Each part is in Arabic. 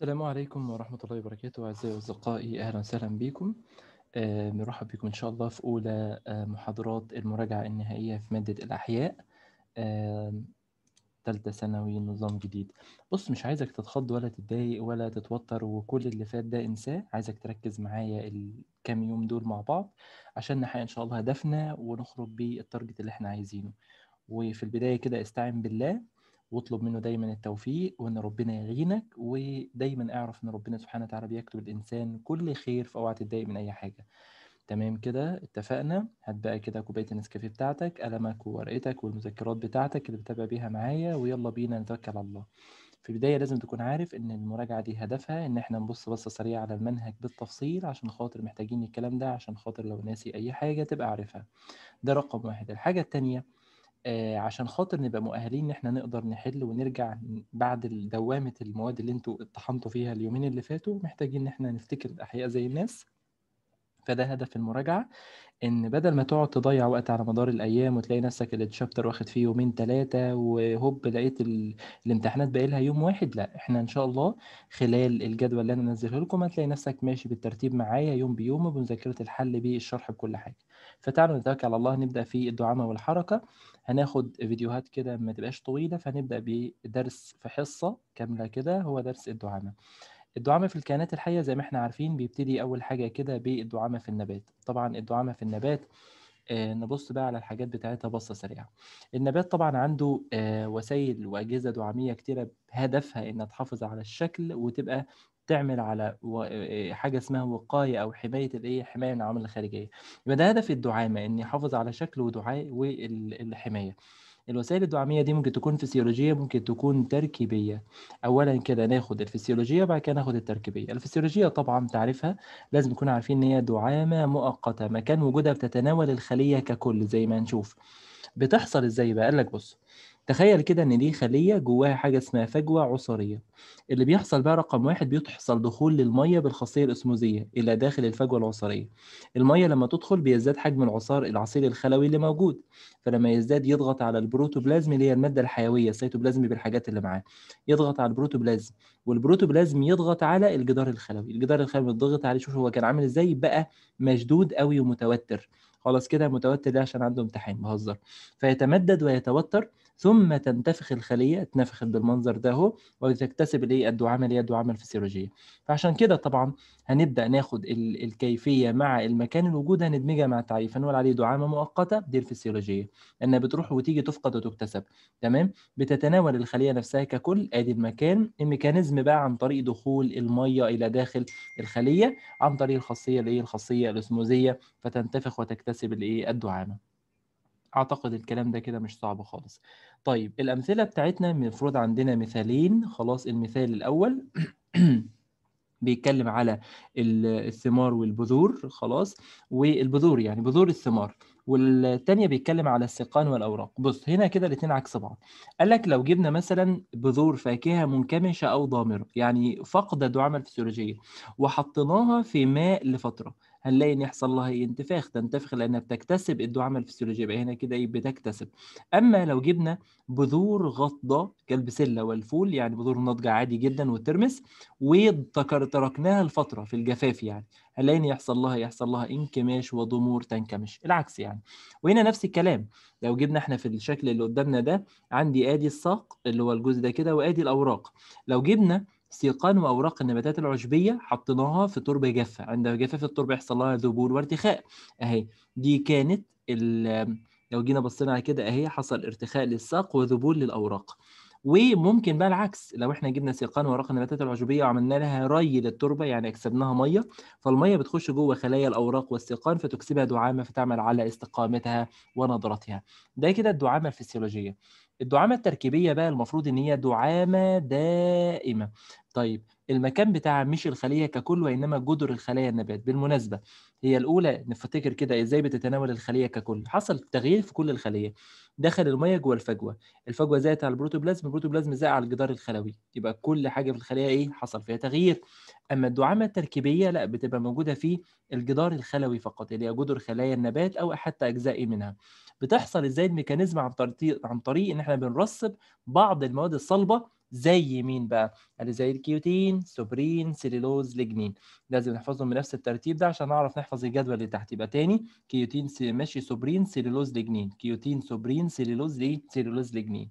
السلام عليكم ورحمة الله وبركاته أعزائي أصدقائي أهلا وسهلا بكم آه، بنرحب بكم إن شاء الله في أولى آه، محاضرات المراجعة النهائية في مادة الأحياء تالتة ثانوي نظام جديد بص مش عايزك تتخض ولا تتضايق ولا تتوتر وكل اللي فات ده انساه عايزك تركز معايا الكام يوم دول مع بعض عشان نحقق إن شاء الله هدفنا ونخرج بالتارجت اللي احنا عايزينه وفي البداية كده استعن بالله واطلب منه دايما التوفيق وان ربنا يعينك ودايما اعرف ان ربنا سبحانه وتعالى بيكتب الانسان كل خير فاوعى تتضايق من اي حاجه تمام كده اتفقنا هات بقى كده كوبايه النسكافيه بتاعتك قلمك وورقتك والمذكرات بتاعتك اللي بتتابع بيها معايا ويلا بينا نتوكل على الله في البدايه لازم تكون عارف ان المراجعه دي هدفها ان احنا نبص بصه سريعه على المنهج بالتفصيل عشان خاطر محتاجين الكلام ده عشان خاطر لو ناسي اي حاجه تبقى عارفها ده رقم واحد الحاجه الثانيه آه، عشان خاطر نبقى مؤهلين ان احنا نقدر نحل ونرجع بعد دوامة المواد اللي انتوا اتطحنتوا فيها اليومين اللي فاتوا محتاجين ان احنا نفتكر الاحياء زي الناس فده هدف المراجعة إن بدل ما تقعد تضيع وقت على مدار الأيام وتلاقي نفسك التشابتر واخد فيه يومين تلاتة وهوب لقيت ال... الامتحانات لها يوم واحد لا إحنا إن شاء الله خلال الجدول اللي أنا نزله لكم هتلاقي نفسك ماشي بالترتيب معايا يوم بيوم بمذاكره الحل بالشرح بكل حاجة فتعالوا نتوكل على الله نبدأ في الدعامة والحركة هناخد فيديوهات كده ما تبقاش طويله فهنبدا بدرس في حصه كامله كده هو درس الدعامه الدعامه في الكائنات الحيه زي ما احنا عارفين بيبتدي اول حاجه كده بالدعامه في النبات طبعا الدعامه في النبات آه، نبص بقى على الحاجات بتاعتها بصة سريعة النبات طبعا عنده آه، وسائل وأجهزة دعامية كتيرة هدفها إنها تحافظ على الشكل وتبقى تعمل على آه، حاجه اسمها وقايه او حمايه الايه حمايه من العوامل الخارجيه يبقى ده هدف الدعامه ان يحافظ على شكل ودعاء والحمايه الوسائل الدعميه دي ممكن تكون فسيولوجيه ممكن تكون تركيبيه اولا كده ناخد الفسيولوجيه بعد كده ناخد التركيبيه الفسيولوجيه طبعا تعرفها لازم نكون عارفين ان هي دعامه مؤقته مكان وجودها بتتناول الخليه ككل زي ما هنشوف بتحصل ازاي بقى قال لك بص تخيل كده ان دي خليه جواها حاجه اسمها فجوه عصاريه اللي بيحصل بقى رقم واحد بيحصل دخول للميه بالخاصيه الاسموزيه الى داخل الفجوه العصاريه الميه لما تدخل بيزداد حجم العصار العصير الخلوي اللي موجود فلما يزداد يضغط على البروتوبلازم اللي هي الماده الحيويه السيتوبلازم بالحاجات اللي معاه يضغط على البروتوبلازم والبروتوبلازم يضغط على الجدار الخلوي الجدار الخلوي بيضغط عليه شوف هو كان عامل ازاي بقى مشدود قوي ومتوتر خلاص كده متوتر ده عشان عنده امتحان بهزر فيتمدد ويتوتر ثم تنتفخ الخليه اتنفخت بالمنظر ده هو وتكتسب الايه الدعامه اللي هي الدعامه الفسيولوجيه فعشان كده طبعا هنبدا ناخد الكيفيه مع المكان الوجود هندمجها مع التعريف هنقول عليه دعامه مؤقته دي الفسيولوجيه انها بتروح وتيجي تفقد وتكتسب تمام بتتناول الخليه نفسها ككل ادي المكان الميكانيزم بقى عن طريق دخول الميه الى داخل الخليه عن طريق الخاصيه اللي هي الخاصيه الاسموزيه فتنتفخ وتكتسب الايه الدعامه اعتقد الكلام ده كده مش صعب خالص طيب الامثله بتاعتنا المفروض عندنا مثالين خلاص المثال الاول بيتكلم على الثمار والبذور خلاص والبذور يعني بذور الثمار والثانيه بيتكلم على السقان والأوراق بص هنا كده الاثنين عكس بعض قال لك لو جبنا مثلا بذور فاكهة منكمشة أو ضامرة يعني فقدت دعامة الفسيولوجية وحطيناها في ماء لفترة هنلاقي ان يحصل لها ايه انتفاخ تنتفخ لانها بتكتسب الدعامه الفسيولوجيه يبقى هنا كده ايه بتكتسب اما لو جبنا بذور غضه كالبسله والفول يعني بذور ناضجه عادي جدا وترمس وتركناها لفتره في الجفاف يعني هنلاقي ان يحصل لها يحصل لها انكماش وضمور تنكمش العكس يعني وهنا نفس الكلام لو جبنا احنا في الشكل اللي قدامنا ده عندي ادي الساق اللي هو الجزء ده كده وادي الاوراق لو جبنا سيقان واوراق النباتات العشبيه حطيناها في تربه جافه عند جفاف التربه يحصل لها ذبول وارتخاء اهي دي كانت لو جينا بصينا على كده اهي حصل ارتخاء للساق وذبول للاوراق وممكن بقى العكس لو احنا جبنا سيقان واوراق النباتات العشبيه وعملنا لها ري للتربه يعني اكسبناها ميه فالميه بتخش جوه خلايا الاوراق والسيقان فتكسبها دعامه فتعمل على استقامتها ونضرتها ده كده الدعامه الفسيولوجيه الدعامه التركيبيه بقى المفروض ان هي دعامه دائمه طيب المكان بتاعها مش الخليه ككل وانما جدر الخلايا النبات بالمناسبه هي الاولى نفتكر كده ازاي بتتناول الخليه ككل حصل تغيير في كل الخليه دخل الميه جوه الفجوه الفجوه زادت على البروتوبلازم البروتوبلازم زاد على الجدار الخلوي يبقى كل حاجه في الخليه ايه حصل فيها تغيير اما الدعامه التركيبيه لا بتبقى موجوده في الجدار الخلوي فقط اللي هي جدر خلايا النبات او حتى اجزاء منها بتحصل ازاي الميكانيزم عن طريق عن طريق ان احنا بنرسب بعض المواد الصلبه زي مين بقى؟ قال زي الكيوتين سوبرين سيلولوز لجنين. لازم نحفظهم بنفس الترتيب ده عشان نعرف نحفظ الجدول اللي تحت يبقى تاني كيوتين سي... ماشي سوبرين سيلولوز لجنين. كيوتين سوبرين سيلولوز لي سيلولوز لجنين.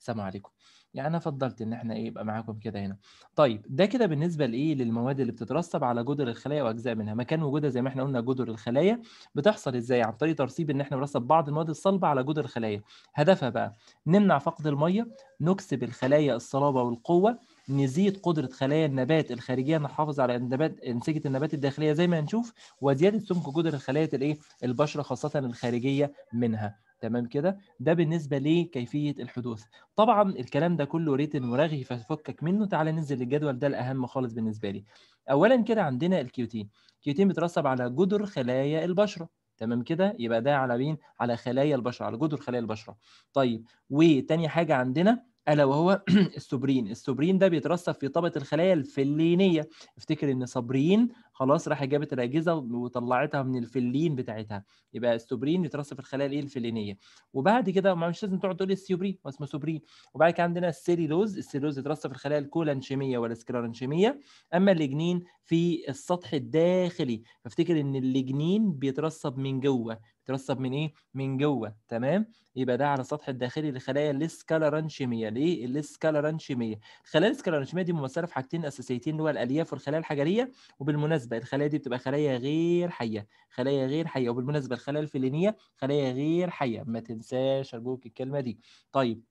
السلام عليكم يعني انا فضلت ان احنا ايه يبقى معاكم كده هنا طيب ده كده بالنسبه لايه للمواد اللي بتترسب على جدر الخلايا واجزاء منها مكان وجودها زي ما احنا قلنا جدر الخلايا بتحصل ازاي عن طريق ترسيب ان احنا بنرسب بعض المواد الصلبه على جدر الخلايا هدفها بقى نمنع فقد الميه نكسب الخلايا الصلابه والقوه نزيد قدره خلايا النبات الخارجيه نحافظ على النبات انسجه النبات الداخليه زي ما هنشوف وزياده سمك جدر الخلايا الايه البشره خاصه الخارجيه منها تمام كده ده بالنسبه لكيفيه الحدوث طبعا الكلام ده كله ريتن ورغي ففكك منه تعالى ننزل للجدول ده الاهم خالص بالنسبه لي اولا كده عندنا الكيوتين الكيوتين بيترسب على جدر خلايا البشره تمام كده يبقى ده على مين على خلايا البشره على جدر خلايا البشره طيب وتاني حاجه عندنا الا وهو السبرين السبرين ده بيترسب في طبقه الخلايا الفلينيه افتكر ان صبرين خلاص راح جابت الاجهزه وطلعتها من الفلين بتاعتها يبقى السوبرين يترص في الخلايا الايه الفلينيه وبعد كده مش لازم تقعد تقول السوبرين هو اسمه سوبرين وبعد كده عندنا السيلولوز السيلولوز يترص في الخلايا الكولانشيميه والاسكرانشيميه اما الجنين في السطح الداخلي فافتكر ان الجنين بيترسب من جوه بيترسب من ايه من جوه تمام يبقى ده على السطح الداخلي للخلايا الاسكالرانشيميه ليه الاسكالرانشيميه الخلايا الاسكالرانشيميه دي ممثله في حاجتين اساسيتين اللي هو الالياف والخلايا الحجريه وبالمناسبه بالمناسبه الخلايا دي بتبقى خلايا غير حيه خلايا غير حيه وبالمناسبه الخلايا الفلينيه خلايا غير حيه ما تنساش ارجوك الكلمه دي طيب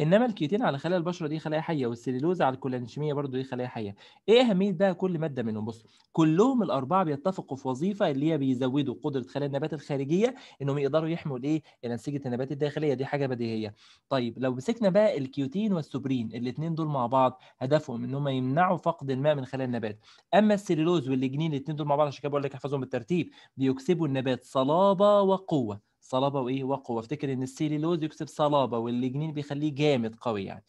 انما الكيتين على خلايا البشره دي خلايا حيه والسليلوز على الكولانشيميه برضو دي خلايا حيه ايه اهميه بقى كل ماده منهم بص كلهم الاربعه بيتفقوا في وظيفه اللي هي بيزودوا قدره خلايا النبات الخارجيه انهم يقدروا يحموا الايه انسجه النبات الداخليه دي حاجه بديهيه طيب لو مسكنا بقى الكيوتين والسوبرين الاثنين دول مع بعض هدفهم ان هم يمنعوا فقد الماء من خلايا النبات اما السليلوز والجنين الاثنين دول مع بعض عشان كده بقول لك احفظهم بالترتيب بيكسبوا النبات صلابه وقوه صلابه وايه وقوه افتكر ان السيلولوز يكسب صلابه والليجنين بيخليه جامد قوي يعني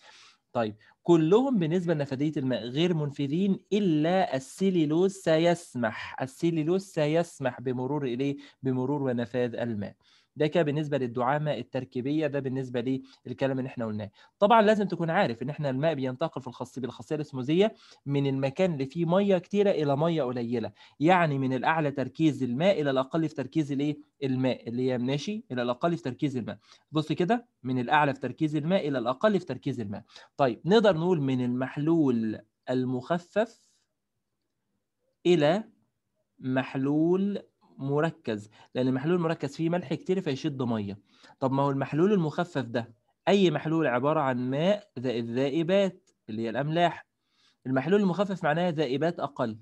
طيب كلهم بالنسبة لنفاذيه الماء غير منفذين إلا السيليلوز سيسمح السيليلوز سيسمح بمرور إليه بمرور ونفاذ الماء ده كده بالنسبه للدعامه التركيبيه ده بالنسبه للكلام اللي احنا قلناه طبعا لازم تكون عارف ان احنا الماء بينتقل في الخاصيه بالخاصيه الاسموزيه من المكان اللي فيه ميه كتيره الى ميه قليله يعني من الاعلى تركيز الماء الى الاقل في تركيز الايه الماء اللي هي ماشي الى الاقل في تركيز الماء بص كده من الاعلى في تركيز الماء الى الاقل في تركيز الماء طيب نقدر نقول من المحلول المخفف الى محلول مركز لان المحلول المركز فيه ملح كتير فيشد ميه طب ما هو المحلول المخفف ده اي محلول عباره عن ماء زائد ذائبات اللي هي الاملاح المحلول المخفف معناها ذائبات اقل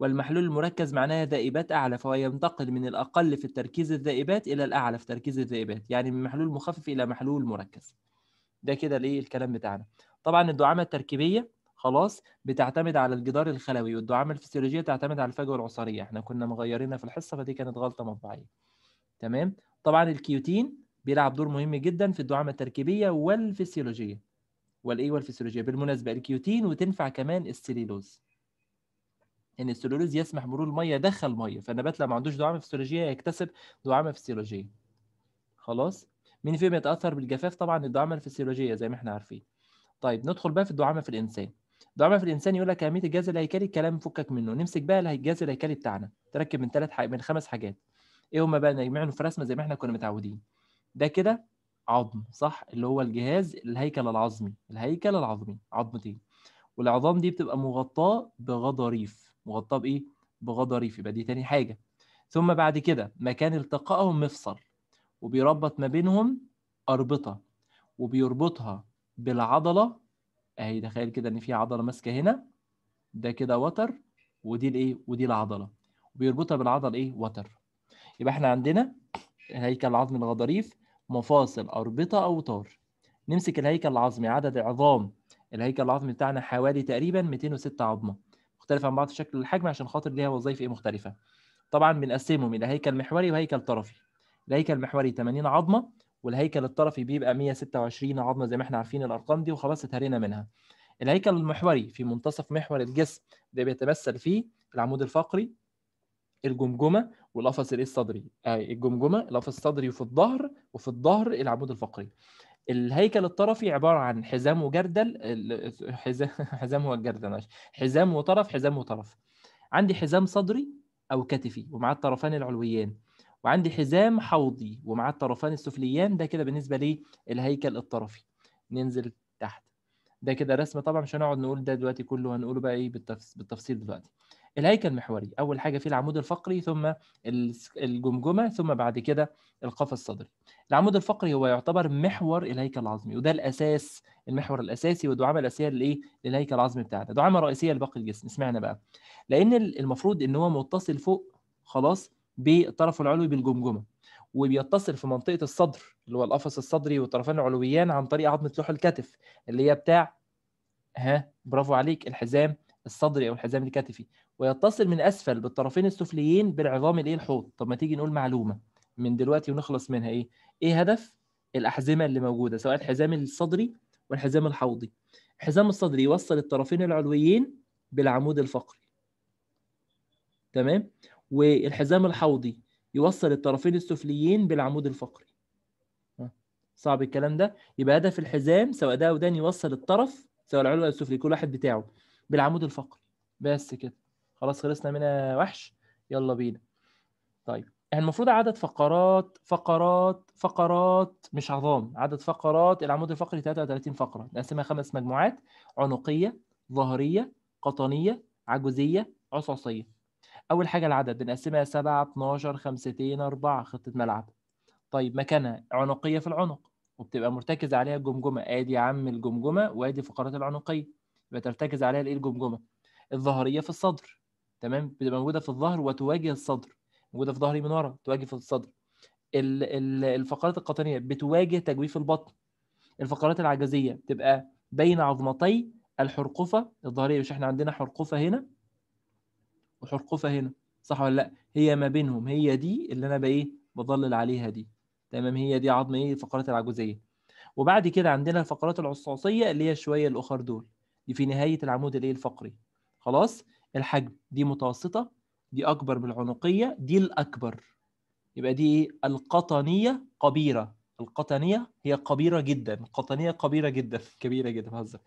والمحلول المركز معناها ذائبات اعلى فهو ينتقل من الاقل في تركيز الذائبات الى الاعلى في تركيز الذائبات يعني من محلول مخفف الى محلول مركز ده كده الايه الكلام بتاعنا طبعا الدعامه التركيبيه خلاص بتعتمد على الجدار الخلوي والدعامه الفسيولوجيه تعتمد على الفجوه العصاريه احنا كنا مغيرينها في الحصه فدي كانت غلطه مطبعيه تمام طبعا الكيوتين بيلعب دور مهم جدا في الدعامه التركيبيه والفسيولوجيه والايه والفسيولوجيه بالمناسبه الكيوتين وتنفع كمان السليلوز ان السليلوز يسمح مرور الميه دخل الميه فالنبات لو ما عندوش دعامه فسيولوجيه يكتسب دعامه فسيولوجيه خلاص مين فيهم يتاثر بالجفاف طبعا الدعامه الفسيولوجيه زي ما احنا عارفين طيب ندخل بقى في الدعامه في الانسان ضعف الانسان يقول لك اهميه الجهاز الهيكلي كلام فكك منه نمسك بقى الجهاز الهيكلي بتاعنا تركب من ثلاث حاجات من خمس حاجات ايه هما بقى نجمعهم في رسمه زي ما احنا كنا متعودين ده كده عظم صح اللي هو الجهاز الهيكل العظمي الهيكل العظمي عظمتين والعظام دي بتبقى مغطاه بغضاريف مغطاه بايه بغضاريف يبقى دي تاني حاجه ثم بعد كده مكان التقائهم مفصل وبيربط ما بينهم اربطه وبيربطها بالعضله اهي تخيل كده ان في عضله ماسكه هنا ده كده وتر ودي الايه ودي العضله وبيربطها بالعضله ايه وتر يبقى احنا عندنا الهيكل العظمي الغضاريف مفاصل اربطه اوتار نمسك الهيكل العظمي عدد عظام الهيكل العظمي بتاعنا حوالي تقريبا 206 عظمه مختلفه عن بعض في الشكل والحجم عشان خاطر ليها وظائف ايه مختلفه طبعا بنقسمهم الى هيكل محوري وهيكل طرفي الهيكل المحوري 80 عظمه والهيكل الطرفي بيبقى 126 عظمه زي ما احنا عارفين الارقام دي وخلاص اتهرينا منها الهيكل المحوري في منتصف محور الجسم ده بيتمثل فيه العمود الفقري الجمجمه والقفص الصدري آه، الجمجمه القفص الصدري وفي الظهر وفي الظهر العمود الفقري الهيكل الطرفي عباره عن حزام وجردل حزام حزام هو الجردل ماشي حزام وطرف حزام وطرف عندي حزام صدري او كتفي ومعاه الطرفان العلويين وعندي حزام حوضي ومعاه الطرفان السفليان ده كده بالنسبه للهيكل الطرفي ننزل تحت ده كده رسم طبعا مش هنقعد نقول ده دلوقتي كله هنقوله بقى ايه بالتفصيل دلوقتي الهيكل محوري اول حاجه فيه العمود الفقري ثم الجمجمه ثم بعد كده القفص الصدري العمود الفقري هو يعتبر محور الهيكل العظمي وده الاساس المحور الاساسي والدعامه الاساسيه للايه للهيكل العظمي بتاعنا دعامه رئيسيه لباقي الجسم اسمعنا بقى لان المفروض ان هو متصل فوق خلاص بالطرف العلوي بالجمجمه وبيتصل في منطقه الصدر اللي هو القفص الصدري والطرفين العلويان عن طريق عظمه لوح الكتف اللي هي بتاع ها برافو عليك الحزام الصدري او الحزام الكتفي ويتصل من اسفل بالطرفين السفليين بالعظام الايه الحوض طب ما تيجي نقول معلومه من دلوقتي ونخلص منها ايه ايه هدف الاحزمه اللي موجوده سواء الحزام الصدري والحزام الحوضي الحزام الصدري يوصل الطرفين العلويين بالعمود الفقري تمام والحزام الحوضي يوصل الطرفين السفليين بالعمود الفقري صعب الكلام ده يبقى هدف الحزام سواء ده او ده يوصل الطرف سواء العلوي او السفلي كل واحد بتاعه بالعمود الفقري بس كده خلاص خلصنا منها وحش يلا بينا طيب احنا يعني المفروض عدد فقرات فقرات فقرات مش عظام عدد فقرات العمود الفقري 33 فقره نقسمها خمس مجموعات عنقيه ظهريه قطنيه عجوزيه عصعصيه اول حاجه العدد بنقسمها 7 12 خمستين 4 خطه ملعب طيب مكانها عنقيه في العنق وبتبقى مرتكز عليها الجمجمه ادي يا عم الجمجمه وادي فقرات العنقيه بترتكز عليها الايه الجمجمه الظهريه في الصدر تمام بتبقى موجوده في الظهر وتواجه الصدر موجوده في ظهري من ورا تواجه في الصدر الفقرات القطنيه بتواجه تجويف البطن الفقرات العجزيه بتبقى بين عظمتي الحرقفه الظهريه مش احنا عندنا حرقفه هنا وحرقوفه هنا صح ولا لا هي ما بينهم هي دي اللي انا بايه بضلل عليها دي تمام هي دي عظم ايه الفقرات العجوزيه وبعد كده عندنا الفقرات العصاصيه اللي هي شويه الاخر دول دي في نهايه العمود الايه الفقري خلاص الحجم دي متوسطه دي اكبر من العنقيه دي الاكبر يبقى دي ايه القطنيه قبيره القطنيه هي قبيره جدا القطنيه قبيره جدا كبيره جدا بهزر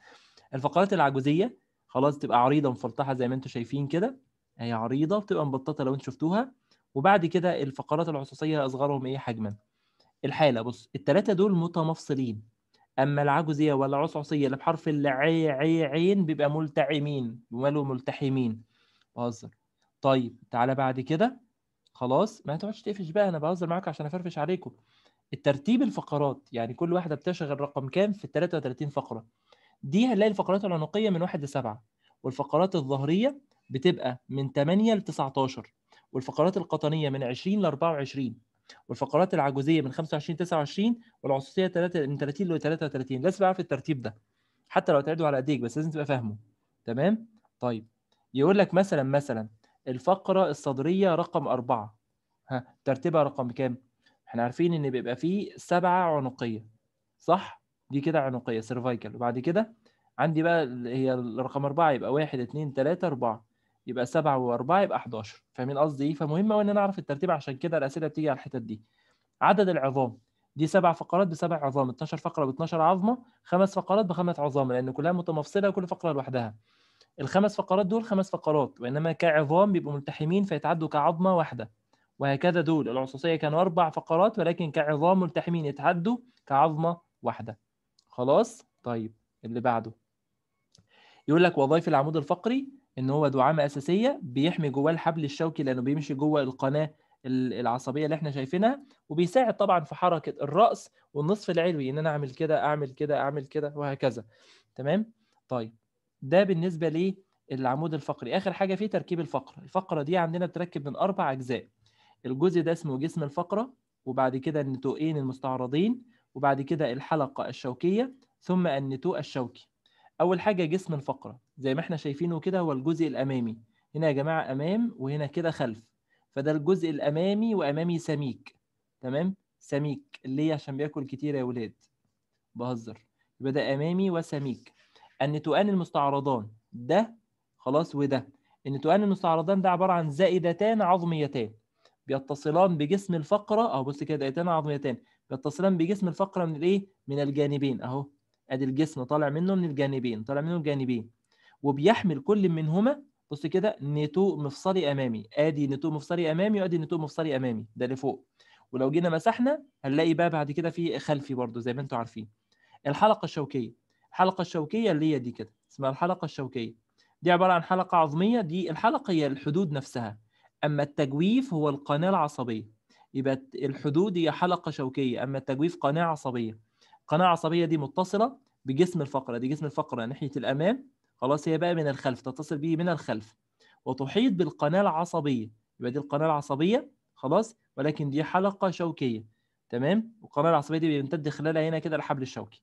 الفقرات العجوزيه خلاص تبقى عريضه مفلطحه زي ما انتم شايفين كده هي عريضه بتبقى مبططه لو انت شفتوها وبعد كده الفقرات العصوصيه اصغرهم ايه حجما الحاله بص الثلاثه دول متمفصلين اما العجزيه والعصعصيه اللي بحرف العي عي عين بيبقى ملتعمين وماله ملتحمين بهزر طيب تعالى بعد كده خلاص ما تقعدش تقفش بقى انا بهزر معاك عشان افرفش عليكم الترتيب الفقرات يعني كل واحده بتشغل رقم كام في ال 33 فقره دي هنلاقي الفقرات العنقيه من واحد لسبعه والفقرات الظهريه بتبقى من 8 ل 19 والفقرات القطنيه من 20 ل 24 والفقرات العجوزيه من 25 ل 29 والعصوصيه من 30 ل 33 لازم اعرف الترتيب ده حتى لو تعدوا على ايديك بس لازم تبقى فاهمه تمام طيب يقول لك مثلا مثلا الفقره الصدريه رقم أربعة ها ترتيبها رقم كام احنا عارفين ان بيبقى فيه سبعه عنقيه صح دي كده عنقيه سيرفايكال وبعد كده عندي بقى هي رقم أربعة يبقى واحد اتنين تلاتة أربعة يبقى 7 و4 يبقى 11 فاهمين قصدي ايه فمهم قوي ان انا اعرف الترتيب عشان كده الاسئله بتيجي على الحتت دي عدد العظام دي سبع فقرات بسبع عظام 12 فقره ب 12 عظمه خمس فقرات بخمس عظام لان كلها متمفصله وكل فقره لوحدها الخمس فقرات دول خمس فقرات وانما كعظام بيبقوا ملتحمين فيتعدوا كعظمه واحده وهكذا دول العصوصيه كانوا اربع فقرات ولكن كعظام ملتحمين يتعدوا كعظمه واحده خلاص طيب اللي بعده يقول لك وظائف العمود الفقري ان هو دعامه اساسيه بيحمي جواه الحبل الشوكي لانه بيمشي جوه القناه العصبيه اللي احنا شايفينها وبيساعد طبعا في حركه الراس والنصف العلوي ان انا اعمل كده اعمل كده اعمل كده وهكذا تمام طيب ده بالنسبه للعمود الفقري اخر حاجه فيه تركيب الفقره الفقره دي عندنا بتركب من اربع اجزاء الجزء ده اسمه جسم الفقره وبعد كده النتوئين المستعرضين وبعد كده الحلقه الشوكيه ثم النتوء الشوكي اول حاجه جسم الفقره زي ما احنا شايفينه كده هو الجزء الامامي هنا يا جماعه امام وهنا كده خلف فده الجزء الامامي وامامي سميك تمام سميك ليه عشان بياكل كتير يا ولاد بهزر يبقى ده امامي وسميك النتوان المستعرضان ده خلاص وده النتوان المستعرضان ده عباره عن زائدتان عظميتان بيتصلان بجسم الفقره اهو بص كده زائدتان عظميتان بيتصلان بجسم الفقره من الايه من الجانبين اهو ادي الجسم طالع منه من الجانبين طالع منه الجانبين وبيحمل كل منهما بص كده نتوء مفصلي امامي ادي نتوء مفصلي امامي وادي نتوء مفصلي امامي ده اللي فوق ولو جينا مسحنا هنلاقي بقى بعد كده في خلفي برضو زي ما انتم عارفين الحلقه الشوكيه الحلقه الشوكيه اللي هي دي كده اسمها الحلقه الشوكيه دي عباره عن حلقه عظميه دي الحلقه هي الحدود نفسها اما التجويف هو القناه العصبيه يبقى الحدود هي حلقه شوكيه اما التجويف قناه عصبيه القناه العصبيه دي متصله بجسم الفقره دي جسم الفقره ناحيه الامام خلاص هي بقى من الخلف تتصل به من الخلف وتحيط بالقناه العصبيه يبقى دي القناه العصبيه خلاص ولكن دي حلقه شوكيه تمام والقناه العصبيه دي بيمتد خلالها هنا كده الحبل الشوكي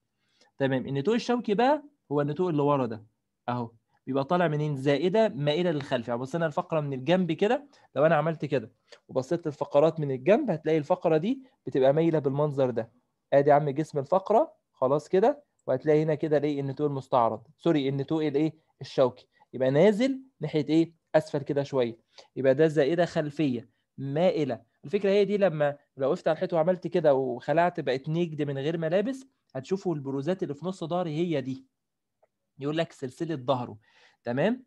تمام النتوء الشوكي بقى هو النتوء اللي ورا ده اهو بيبقى طالع منين زائده مائله للخلف يعني بصينا الفقره من الجنب كده لو انا عملت كده وبصيت الفقرات من الجنب هتلاقي الفقره دي بتبقى مايله بالمنظر ده ادي يا عم جسم الفقره خلاص كده وهتلاقي هنا كده الايه ان تو المستعرض سوري ان تو الايه الشوكي يبقى نازل ناحيه ايه اسفل كده شويه يبقى ده زائده خلفيه مائله الفكره هي دي لما لو وقفت على الحيط وعملت كده وخلعت بقت نجد من غير ملابس هتشوفوا البروزات اللي في نص ظهري هي دي يقول لك سلسله ظهره تمام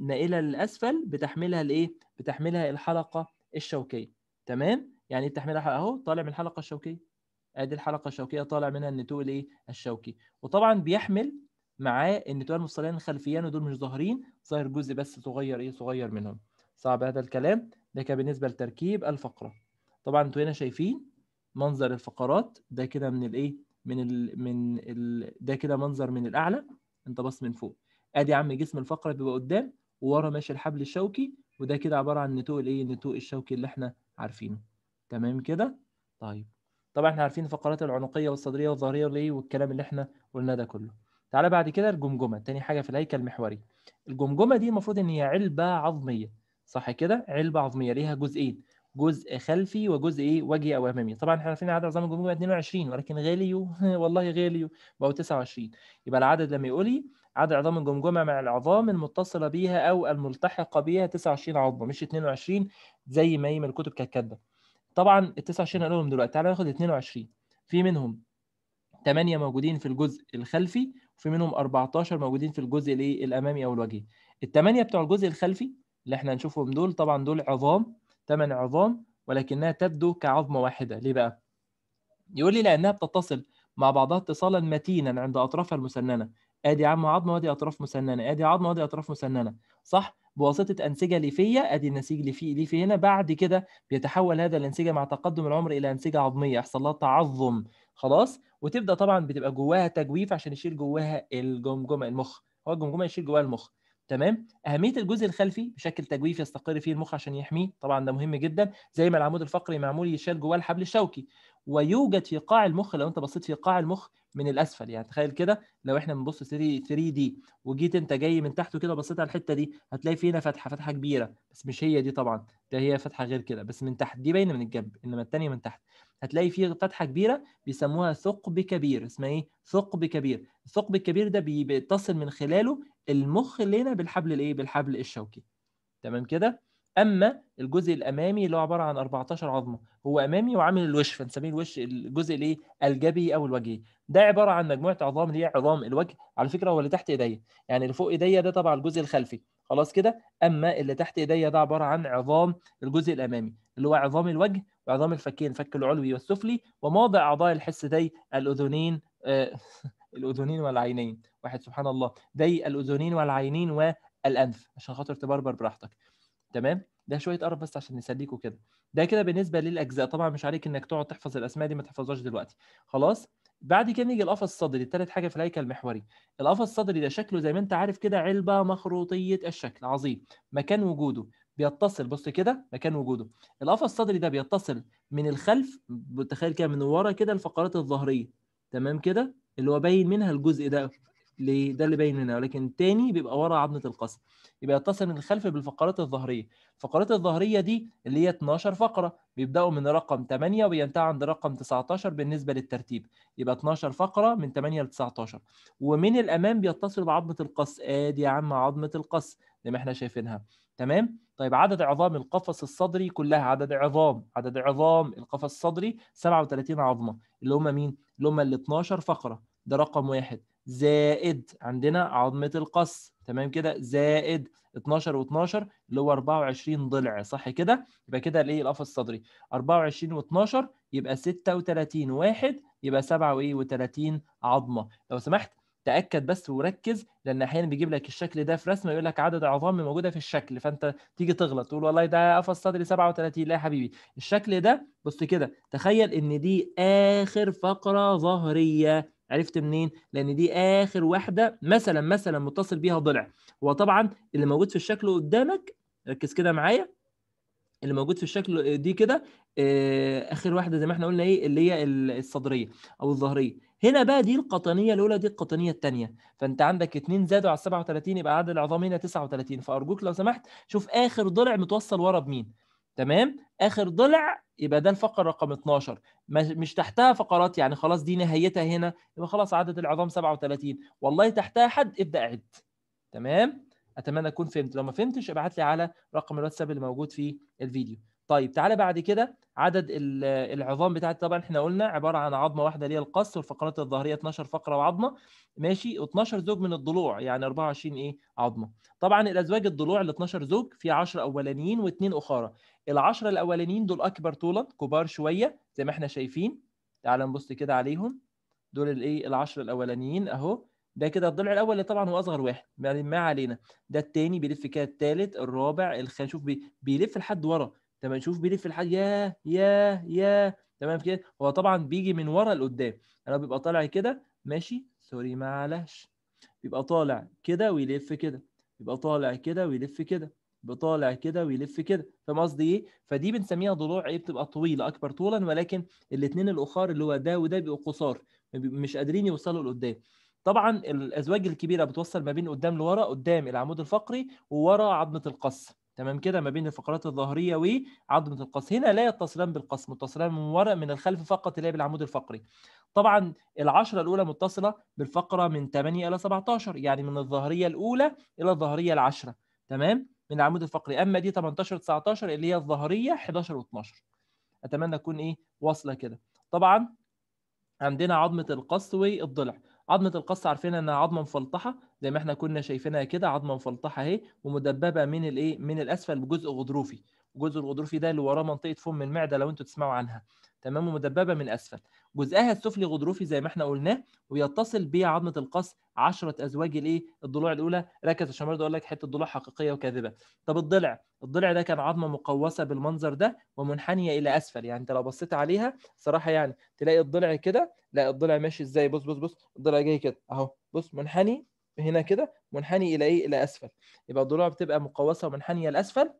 نائله للاسفل بتحملها الايه بتحملها الحلقه الشوكيه تمام يعني ايه بتحملها اهو طالع من الحلقه الشوكيه ادي الحلقه الشوكيه طالع منها النتوء الايه الشوكي وطبعا بيحمل معاه النتوء المفصلين الخلفيين ودول مش ظاهرين ظاهر جزء بس صغير ايه صغير منهم صعب هذا الكلام ده كان بالنسبه لتركيب الفقره طبعا انتوا هنا شايفين منظر الفقرات ده كده من الايه من ال من ال ده كده منظر من الاعلى انت بص من فوق ادي يا عم جسم الفقره بيبقى قدام وورا ماشي الحبل الشوكي وده كده عباره عن نتوء الايه النتوء الشوكي اللي احنا عارفينه تمام كده طيب طبعا احنا عارفين الفقرات العنقيه والصدريه والظهريه ليه والكلام اللي احنا قلناه ده كله تعالى بعد كده الجمجمه تاني حاجه في الهيكل المحوري الجمجمه دي المفروض ان هي علبه عظميه صح كده علبه عظميه ليها جزئين جزء خلفي وجزء ايه وجهي او امامي طبعا احنا عارفين عدد عظام الجمجمه 22 ولكن غاليو والله غاليو بقوا 29 يبقى العدد لما يقول لي عدد عظام الجمجمه مع العظام المتصله بيها او الملتحقه بيها 29 عظمه مش 22 زي ما هي من الكتب كانت كاتبه طبعا ال 29 هنقولهم دلوقتي تعالى ناخد 22 في منهم 8 موجودين في الجزء الخلفي وفي منهم 14 موجودين في الجزء الايه الامامي او الوجهي 8 بتوع الجزء الخلفي اللي احنا هنشوفهم دول طبعا دول عظام 8 عظام ولكنها تبدو كعظمه واحده ليه بقى يقول لي لانها بتتصل مع بعضها اتصالا متينا عند اطرافها المسننه ادي يا عم عظمه وادي اطراف مسننه ادي عظمه وادي اطراف مسننه صح بواسطه انسجه ليفيه ادي النسيج ليفي ليفي هنا بعد كده بيتحول هذا الانسجه مع تقدم العمر الى انسجه عظميه يحصل لها تعظم خلاص وتبدا طبعا بتبقى جواها تجويف عشان يشيل جواها الجمجمه المخ هو الجمجمه يشيل جواها المخ تمام اهميه الجزء الخلفي بشكل تجويف يستقر فيه المخ عشان يحميه طبعا ده مهم جدا زي ما العمود الفقري معمول يشال جواه الحبل الشوكي ويوجد في قاع المخ لو انت بصيت في قاع المخ من الاسفل يعني تخيل كده لو احنا بنبص 3 دي وجيت انت جاي من تحت كده بصيت على الحته دي هتلاقي في هنا فتحه فتحه كبيره بس مش هي دي طبعا ده هي فتحه غير كده بس من تحت دي باينه من الجنب انما الثانيه من تحت هتلاقي فيه فتحه كبيره بيسموها ثقب كبير اسمها ايه ثقب كبير الثقب الكبير ده بيتصل من خلاله المخ لنا بالحبل الايه بالحبل الشوكي تمام كده اما الجزء الامامي اللي هو عباره عن 14 عظمه هو امامي وعامل الوش فنسميه الوش الجزء الايه الجبهي او الوجهي ده عباره عن مجموعه عظام اللي هي عظام الوجه على فكره هو اللي تحت ايديا يعني اللي فوق ايديا ده تبع الجزء الخلفي خلاص كده اما اللي تحت ايديا ده عباره عن عظام الجزء الامامي اللي هو عظام الوجه وعظام الفكين الفك العلوي والسفلي وموضع اعضاء الحس دي الاذنين آه الاذنين والعينين واحد سبحان الله ضيق الاذنين والعينين والانف عشان خاطر تبربر براحتك تمام ده شويه قرف بس عشان نسليكوا كده ده كده بالنسبه للاجزاء طبعا مش عليك انك تقعد تحفظ الاسماء دي ما تحفظهاش دلوقتي خلاص بعد كده نيجي القفص الصدري ثالث حاجه في الهيكل المحوري القفص الصدري ده شكله زي ما انت عارف كده علبه مخروطيه الشكل عظيم مكان وجوده بيتصل بص كده مكان وجوده القفص الصدري ده بيتصل من الخلف تخيل كده من ورا كده الفقرات الظهريه تمام كده اللي هو باين منها الجزء ده ليه ده اللي باين منها ولكن الثاني بيبقى ورا عظمه القصر يبقى يتصل من الخلف بالفقرات الظهريه الفقرات الظهريه دي اللي هي 12 فقره بيبداوا من رقم 8 وبينتهي عند رقم 19 بالنسبه للترتيب يبقى 12 فقره من 8 ل 19 ومن الامام بيتصل بعظمه القص ادي يا عم عظمه القص زي ما احنا شايفينها تمام طيب عدد عظام القفص الصدري كلها عدد عظام عدد عظام القفص الصدري 37 عظمه اللي هم مين اللي هم ال 12 فقره ده رقم واحد زائد عندنا عظمه القص تمام كده زائد 12 و12 اللي هو 24 ضلع صح كده يبقى كده الايه القفص الصدري 24 و12 يبقى 36 واحد يبقى 37 عظمه لو سمحت تاكد بس وركز لان احيانا بيجيب لك الشكل ده في رسمه يقول لك عدد العظام موجوده في الشكل فانت تيجي تغلط تقول والله ده قفص صدري 37 لا يا حبيبي الشكل ده بص كده تخيل ان دي اخر فقره ظهريه عرفت منين؟ لأن دي آخر واحدة مثلا مثلا متصل بيها ضلع هو طبعا اللي موجود في الشكل قدامك ركز كده معايا اللي موجود في الشكل دي كده آه، اخر واحده زي ما احنا قلنا ايه اللي هي الصدريه او الظهريه هنا بقى دي القطنيه الاولى دي القطنيه الثانيه فانت عندك 2 زادوا على 37 يبقى عدد العظام هنا 39 فارجوك لو سمحت شوف اخر ضلع متوصل ورا بمين تمام اخر ضلع يبقى ده الفقره رقم 12 مش تحتها فقرات يعني خلاص دي نهايتها هنا يبقى خلاص عدد العظام 37 والله تحتها حد ابدا اعد تمام اتمنى اكون فهمت لو ما فهمتش ابعت لي على رقم الواتساب اللي موجود في الفيديو طيب تعالى بعد كده عدد العظام بتاعت طبعا احنا قلنا عباره عن عظمه واحده اللي هي القص والفقرات الظهريه 12 فقره وعظمه ماشي و12 زوج من الضلوع يعني 24 ايه عظمه طبعا الازواج الضلوع ال 12 زوج في 10 اولانيين واثنين اخرى ال10 الاولانيين دول اكبر طولا كبار شويه زي ما احنا شايفين تعالى نبص كده عليهم دول الايه ال10 الاولانيين اهو ده كده الضلع الاول اللي طبعا هو اصغر واحد ما علينا ده الثاني بيلف كده الثالث الرابع الخامس شوف بيلف لحد ورا لما نشوف بيلف الحاجه يا يا يا تمام كده هو طبعا بيجي من ورا لقدام انا يعني بيبقى طالع كده ماشي سوري معلش بيبقى طالع كده ويلف كده بيبقى طالع كده ويلف كده بيبقى طالع كده ويلف كده فاهم قصدي ايه فدي بنسميها ضلوع ايه بتبقى طويله اكبر طولا ولكن الاثنين الاخر اللي هو ده وده بيبقوا قصار مش قادرين يوصلوا لقدام طبعا الازواج الكبيره بتوصل ما بين قدام لورا قدام العمود الفقري وورا عظمه القص تمام كده ما بين الفقرات الظهريه وعظمه القص هنا لا يتصلان بالقص متصلان من ورا من الخلف فقط اللي هي بالعمود الفقري طبعا العشرة الأولى متصلة بالفقرة من 8 إلى 17 يعني من الظهرية الأولى إلى الظهرية العشرة تمام من العمود الفقري أما دي 18 19 اللي هي الظهرية 11 و12 أتمنى أكون إيه واصلة كده طبعا عندنا عظمة القص والضلع عظمه القص عارفين انها عظمه مفلطحه زي ما احنا كنا شايفينها كده عظمه مفلطحه اهي ومدببه من الايه من الاسفل بجزء غضروفي الجزء الغضروفي ده اللي وراه منطقه فم المعده لو انتوا تسمعوا عنها تمام ومدببه من اسفل جزئها السفلي غضروفي زي ما احنا قلناه ويتصل بعظمه القص 10 ازواج الايه الضلوع الاولى ركز عشان برضه اقول لك حته ضلوع حقيقيه وكاذبه طب الضلع الضلع ده كان عظمه مقوسه بالمنظر ده ومنحنيه الى اسفل يعني انت لو بصيت عليها صراحه يعني تلاقي الضلع كده لا الضلع ماشي ازاي بص بص بص الضلع جاي كده اهو بص منحني هنا كده منحني الى ايه الى اسفل يبقى الضلوع بتبقى مقوسه ومنحنيه لاسفل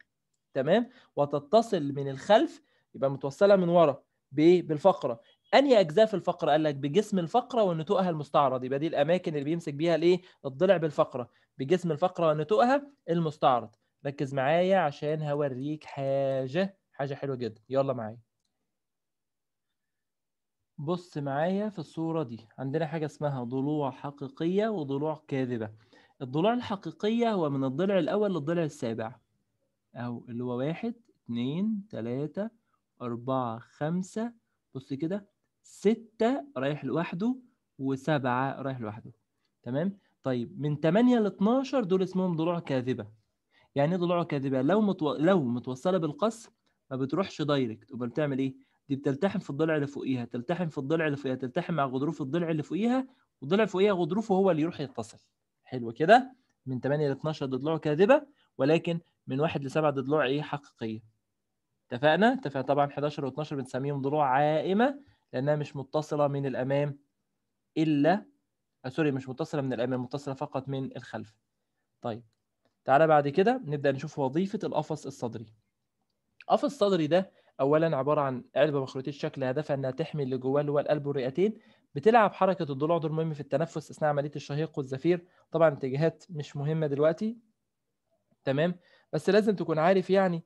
تمام وتتصل من الخلف يبقى متوصله من ورا بايه؟ بالفقره انهي اجزاء في الفقره قال لك بجسم الفقره ونتوءها المستعرض يبقى دي الاماكن اللي بيمسك بيها الايه الضلع بالفقره بجسم الفقره ونتوءها المستعرض ركز معايا عشان هوريك حاجه حاجه حلوه جدا يلا معايا بص معايا في الصوره دي عندنا حاجه اسمها ضلوع حقيقيه وضلوع كاذبه الضلوع الحقيقيه هو من الضلع الاول للضلع السابع اهو اللي هو واحد اتنين تلاته أربعة خمسة بص كده ستة رايح لوحده وسبعة رايح لوحده تمام طيب من 8 ل 12 دول اسمهم ضلوع كاذبة يعني ايه ضلوع كاذبة لو متو... لو متوصلة بالقصر ما بتروحش دايركت امال بتعمل ايه دي بتلتحم في الضلع اللي فوقيها تلتحم في الضلع اللي فوقيها تلتحم مع غضروف الضلع اللي فوقيها والضلع اللي فوقيها غضروفه هو اللي يروح يتصل حلو كده من 8 ل 12 ضلوع كاذبة ولكن من 1 ل 7 ضلوع ايه حقيقية اتفقنا اتفقنا طبعا 11 و12 بنسميهم ضلوع عائمه لانها مش متصله من الامام الا آه، سوري مش متصله من الامام متصله فقط من الخلف طيب تعالى بعد كده نبدا نشوف وظيفه القفص الصدري القفص الصدري ده اولا عباره عن علبه مخروطيه الشكل هدفها انها تحمي اللي جواه اللي هو القلب والرئتين بتلعب حركه الضلوع دور مهم في التنفس اثناء عمليه الشهيق والزفير طبعا اتجاهات مش مهمه دلوقتي تمام بس لازم تكون عارف يعني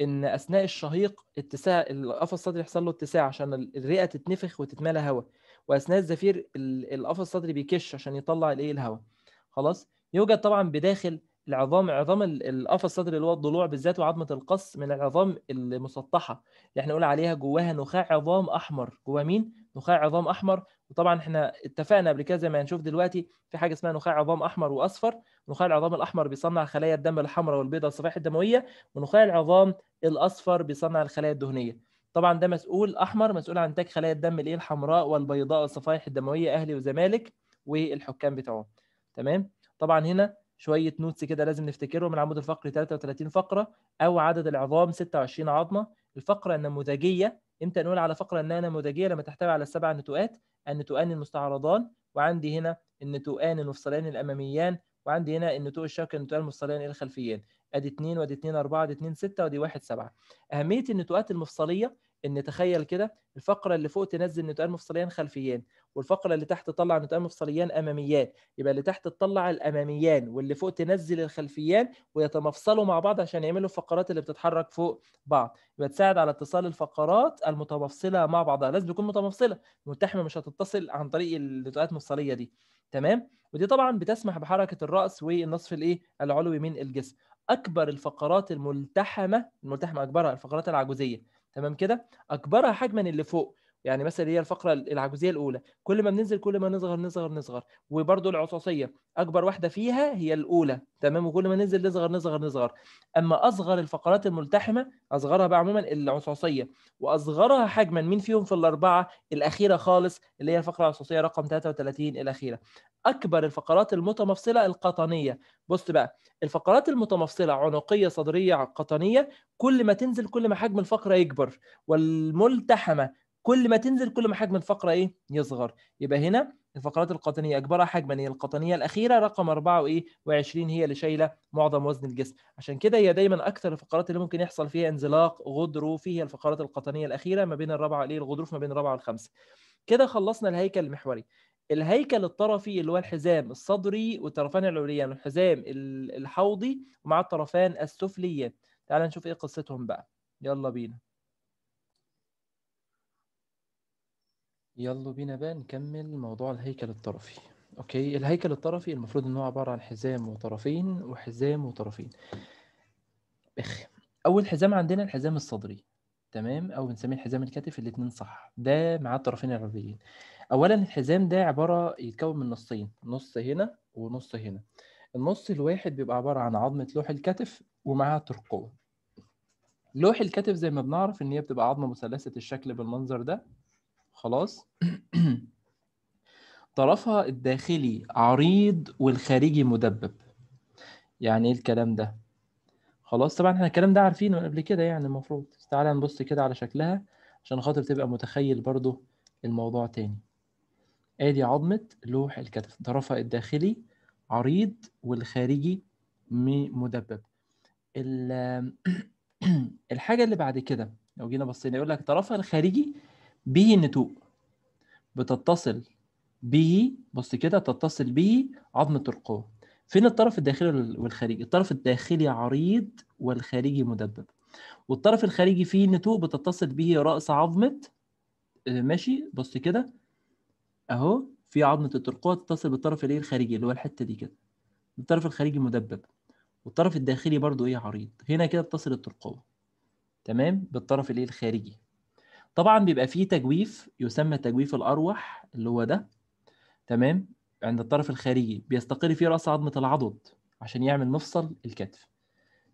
ان اثناء الشهيق اتساع القفص الصدري يحصل له اتساع عشان الرئه تتنفخ وتتملى هواء واثناء الزفير القفص الصدري بيكش عشان يطلع الايه الهواء خلاص يوجد طبعا بداخل العظام عظام القفص الصدري اللي هو الضلوع بالذات وعظمه القص من العظام المسطحه اللي احنا نقول عليها جواها نخاع عظام احمر جوا مين نخاع عظام احمر وطبعا احنا اتفقنا قبل كده زي ما هنشوف دلوقتي في حاجه اسمها نخاع عظام احمر واصفر نخاع العظام الاحمر بيصنع خلايا الدم الحمراء والبيضاء والصفائح الدمويه ونخاع العظام الاصفر بيصنع الخلايا الدهنيه طبعا ده مسؤول احمر مسؤول عن انتاج خلايا الدم الايه الحمراء والبيضاء والصفائح الدمويه اهلي وزمالك والحكام بتاعهم تمام طبعا هنا شويه نوتس كده لازم نفتكرهم العمود الفقري 33 فقره او عدد العظام 26 عظمه الفقره النموذجيه امتى نقول على فقره انها نموذجيه لما تحتوي على السبع نتوءات النتوءان المستعرضان وعندي هنا النتوءان المفصلان الاماميان وعندي هنا النتوء الشوكي النتوء المفصليان الخلفيين ادي 2 وادي 2 4 ادي 2 6 وادي 1 7 اهميه النتوءات المفصليه ان تخيل كده الفقره اللي فوق تنزل نتوان مفصليان خلفيان والفقره اللي تحت تطلع نتوان مفصليان اماميان يبقى اللي تحت تطلع الاماميان واللي فوق تنزل الخلفيان ويتمفصلوا مع بعض عشان يعملوا الفقرات اللي بتتحرك فوق بعض يبقى تساعد على اتصال الفقرات المتمفصله مع بعضها لازم تكون متمفصله ملتحمه مش هتتصل عن طريق النتقالات المفصليه دي تمام ودي طبعا بتسمح بحركه الراس والنصف الايه العلوي من الجسم اكبر الفقرات الملتحمه الملتحمه اكبرها الفقرات العجوزيه تمام كده اكبرها حجما اللي فوق يعني مثلا هي الفقره العجوزيه الاولى كل ما بننزل كل ما نصغر نصغر نصغر وبرده العصاصيه اكبر واحده فيها هي الاولى تمام وكل ما ننزل نصغر نصغر نصغر اما اصغر الفقرات الملتحمه اصغرها بقى عموما العصاصيه واصغرها حجما مين فيهم في الاربعه الاخيره خالص اللي هي الفقره العصاصيه رقم 33 الاخيره اكبر الفقرات المتمفصله القطنيه بص بقى الفقرات المتمفصله عنقيه صدريه قطنيه كل ما تنزل كل ما حجم الفقره يكبر والملتحمه كل ما تنزل كل ما حجم الفقره ايه يصغر يبقى هنا الفقرات القطنيه اكبرها حجما هي القطنيه الاخيره رقم 4 و20 هي اللي شايله معظم وزن الجسم عشان كده هي دايما اكثر الفقرات اللي ممكن يحصل فيها انزلاق غضروفي هي الفقرات القطنيه الاخيره ما بين الرابعه الايه الغضروف ما بين الرابعه والخامسه كده خلصنا الهيكل المحوري الهيكل الطرفي اللي هو الحزام الصدري والطرفان العليان الحزام الحوضي مع الطرفان السفليان تعال نشوف ايه قصتهم بقى يلا بينا يلا بينا بقى نكمل موضوع الهيكل الطرفي اوكي الهيكل الطرفي المفروض ان هو عبارة عن حزام وطرفين وحزام وطرفين اخ اول حزام عندنا الحزام الصدري تمام او بنسميه الحزام الكتف الاتنين صح ده مع الطرفين العرضيين اولا الحزام ده عبارة يتكون من نصين نص هنا ونص هنا النص الواحد بيبقى عبارة عن عظمة لوح الكتف ومعاها ترقوة لوح الكتف زي ما بنعرف ان هي بتبقى عظمة مثلثة الشكل بالمنظر ده خلاص طرفها الداخلي عريض والخارجي مدبب يعني ايه الكلام ده خلاص طبعا احنا الكلام ده عارفينه من قبل كده يعني المفروض تعالى نبص كده على شكلها عشان خاطر تبقى متخيل برضو الموضوع تاني ادي عظمة لوح الكتف طرفها الداخلي عريض والخارجي مدبب الحاجة اللي بعد كده لو جينا بصينا يقول لك طرفها الخارجي به النتوء بتتصل به بص كده تتصل به عظمة القوة فين الطرف الداخلي والخارجي الطرف الداخلي عريض والخارجي مدبب والطرف الخارجي فيه نتوء بتتصل به رأس عظمة آه، ماشي بص كده اهو في عظمة الترقوة تتصل بالطرف الايه الخارجي اللي هو الحتة دي كده الطرف الخارجي مدبب والطرف الداخلي برضو ايه عريض هنا كده بتصل الترقوة تمام بالطرف الايه الخارجي طبعا بيبقى فيه تجويف يسمى تجويف الأروح اللي هو ده تمام عند الطرف الخارجي بيستقر فيه رأس عظمة العضد عشان يعمل مفصل الكتف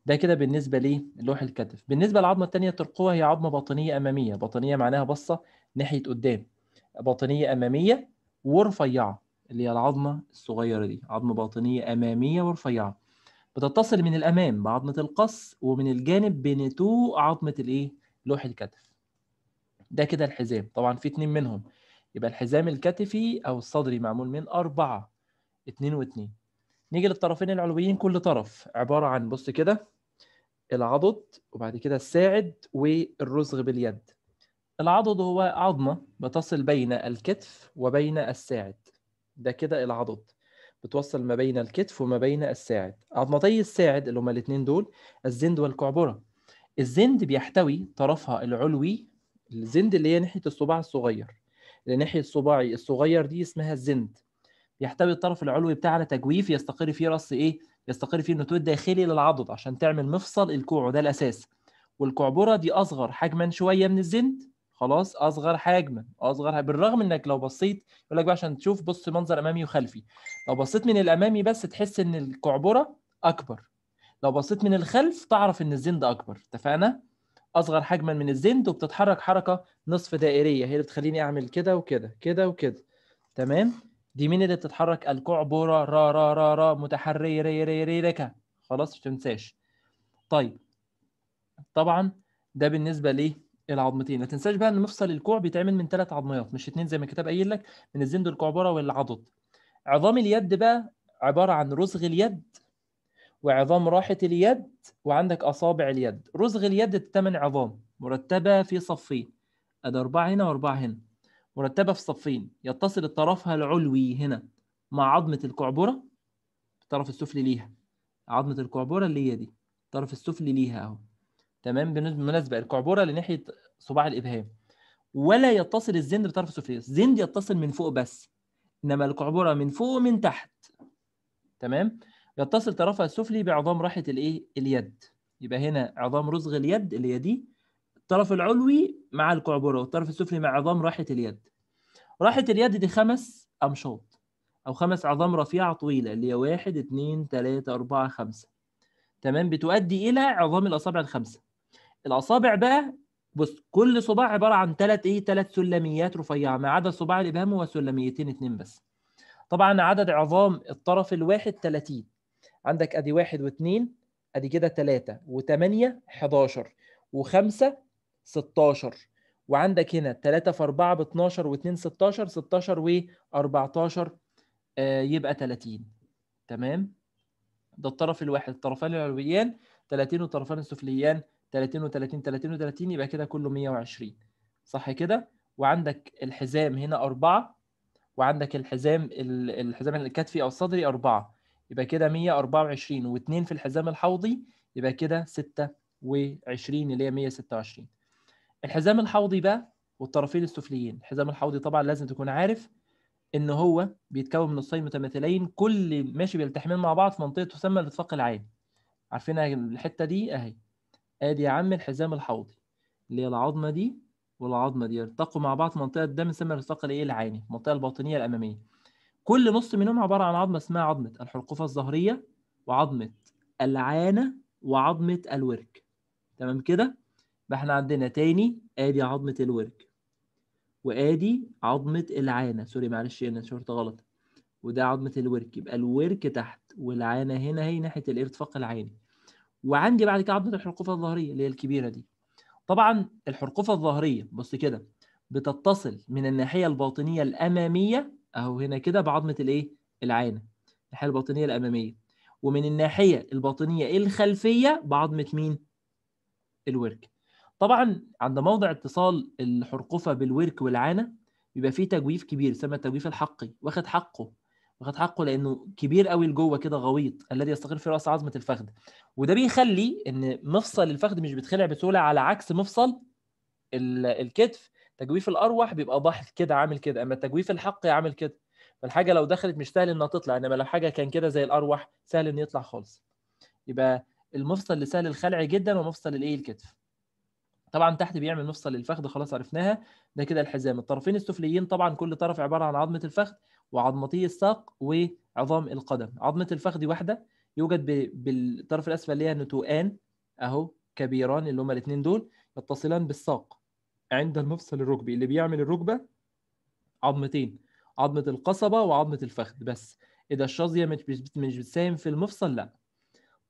ده كده بالنسبة للوح الكتف بالنسبة للعظمة التانية ترقوها هي عظمة باطنية أمامية باطنية معناها بصة ناحية قدام باطنية أمامية ورفيعة اللي هي العظمة الصغيرة دي عظمة باطنية أمامية ورفيعة بتتصل من الأمام بعظمة القص ومن الجانب بنتوء عظمة الإيه؟ لوح الكتف ده كده الحزام طبعا في اتنين منهم يبقى الحزام الكتفي او الصدري معمول من اربعه اتنين واتنين نيجي للطرفين العلويين كل طرف عباره عن بص كده العضد وبعد كده الساعد والرزغ باليد العضد هو عظمه بتصل بين الكتف وبين الساعد ده كده العضد بتوصل ما بين الكتف وما بين الساعد عظمتي الساعد اللي هما الاثنين دول الزند والكعبره الزند بيحتوي طرفها العلوي الزند اللي هي ناحيه الصباع الصغير اللي ناحيه صباعي الصغير دي اسمها الزند يحتوي الطرف العلوي بتاعنا تجويف يستقر فيه راس ايه يستقر فيه النتوء الداخلي للعضد عشان تعمل مفصل الكوع ده الاساس والكعبره دي اصغر حجما شويه من الزند خلاص اصغر حجما اصغر بالرغم انك لو بصيت يقول لك بقى عشان تشوف بص منظر امامي وخلفي لو بصيت من الامامي بس تحس ان الكعبره اكبر لو بصيت من الخلف تعرف ان الزند اكبر اتفقنا اصغر حجما من الزند وبتتحرك حركه نصف دائريه هي اللي بتخليني اعمل كده وكده كده وكده تمام دي مين اللي بتتحرك الكعبره را را را را متحري ري ري ري ركا خلاص مش تنساش طيب طبعا ده بالنسبه للعظمتين ما تنساش بقى ان مفصل الكوع بيتعمل من ثلاث عظميات مش اثنين زي ما الكتاب قايل لك من الزند والكعبوره والعضد عظام اليد بقى عباره عن رسغ اليد وعظام راحة اليد وعندك أصابع اليد رزغ اليد الثمان عظام مرتبة في صفين أدي أربعة هنا وأربعة هنا مرتبة في صفين يتصل طرفها العلوي هنا مع عظمة الكعبرة الطرف السفلي ليها عظمة الكعبرة اللي هي دي الطرف السفلي ليها أهو تمام بالمناسبة الكعبرة لناحية صباع الإبهام ولا يتصل الزند بطرف السفلي الزند يتصل من فوق بس إنما الكعبرة من فوق ومن تحت تمام يتصل طرفها السفلي بعظام راحه الايه اليد يبقى هنا عظام رزغ اليد اللي هي دي الطرف العلوي مع الكعبره والطرف السفلي مع عظام راحه اليد راحه اليد دي خمس امشاط او خمس عظام رفيعه طويله اللي هي واحد اتنين تلاته اربعه خمسه تمام بتؤدي الى عظام الاصابع الخمسه الاصابع بقى بص كل صباع عباره عن ثلاث ايه ثلاث سلميات رفيعه ما عدا صباع الابهام هو سلميتين اتنين بس طبعا عدد عظام الطرف الواحد 30 عندك ادي واحد واثنين ادي كده ثلاثة وثمانية 11 وخمسة 16 وعندك هنا 3 في 4 ب 12 و2 16 16 و 14 آه يبقى 30 تمام ده الطرف الواحد الطرفان العلويان 30 والطرفان السفليان 30 و30 30 و30 يبقى كده كله 120 صح كده وعندك الحزام هنا 4 وعندك الحزام الحزام الكتفي او الصدري 4 يبقى كده 124 و2 في الحزام الحوضي يبقى كده 26 اللي هي 126 الحزام الحوضي بقى والطرفين السفليين الحزام الحوضي طبعا لازم تكون عارف ان هو بيتكون من نصين متماثلين كل ماشي بيلتحمين مع بعض في منطقه تسمى الاتفاق العام عارفين الحته دي اهي ادي يا عم الحزام الحوضي اللي هي العظمه دي والعظمه دي يلتقوا مع بعض في منطقه ده بنسميها الاتفاق الايه العاني المنطقه الباطنيه الاماميه كل نص منهم عباره عن عظمه اسمها عظمه الحلقفه الظهريه وعظمه العانه وعظمه الورك تمام كده فاحنا احنا عندنا تاني ادي عظمه الورك وادي عظمه العانه سوري معلش إيه، انا شرط غلط وده عظمه الورك يبقى الورك تحت والعانه هنا هي ناحيه الارتفاق العيني وعندي بعد كده عظمه الحلقفه الظهريه اللي هي الكبيره دي طبعا الحرقوفه الظهريه بص كده بتتصل من الناحيه الباطنيه الاماميه اهو هنا كده بعظمه الايه العانه الناحيه الباطنيه الاماميه ومن الناحيه الباطنيه الخلفيه بعظمه مين الورك طبعا عند موضع اتصال الحرقفه بالورك والعانه بيبقى فيه تجويف كبير يسمى التجويف الحقي واخد حقه واخد حقه لانه كبير قوي لجوه كده غويط الذي يستقر في راس عظمه الفخذ وده بيخلي ان مفصل الفخذ مش بيتخلع بسهوله على عكس مفصل الكتف تجويف الارواح بيبقى ضحك كده عامل كده اما تجويف الحق عامل كده فالحاجه لو دخلت مش سهل انها تطلع انما لو حاجه كان كده زي الارواح سهل ان يطلع خالص يبقى المفصل لسهل الخلع جدا ومفصل الايه الكتف طبعا تحت بيعمل مفصل للفخذ خلاص عرفناها ده كده الحزام الطرفين السفليين طبعا كل طرف عباره عن عظمه الفخذ وعظمتي الساق وعظام القدم عظمه الفخذ واحده يوجد بالطرف الاسفل اللي ليها نتوءان اهو كبيران اللي هما الاثنين دول يتصلان بالساق عند المفصل الركبي اللي بيعمل الركبه عظمتين عظمه القصبه وعظمه الفخذ بس اذا الشظيه مش مش بتساهم في المفصل لا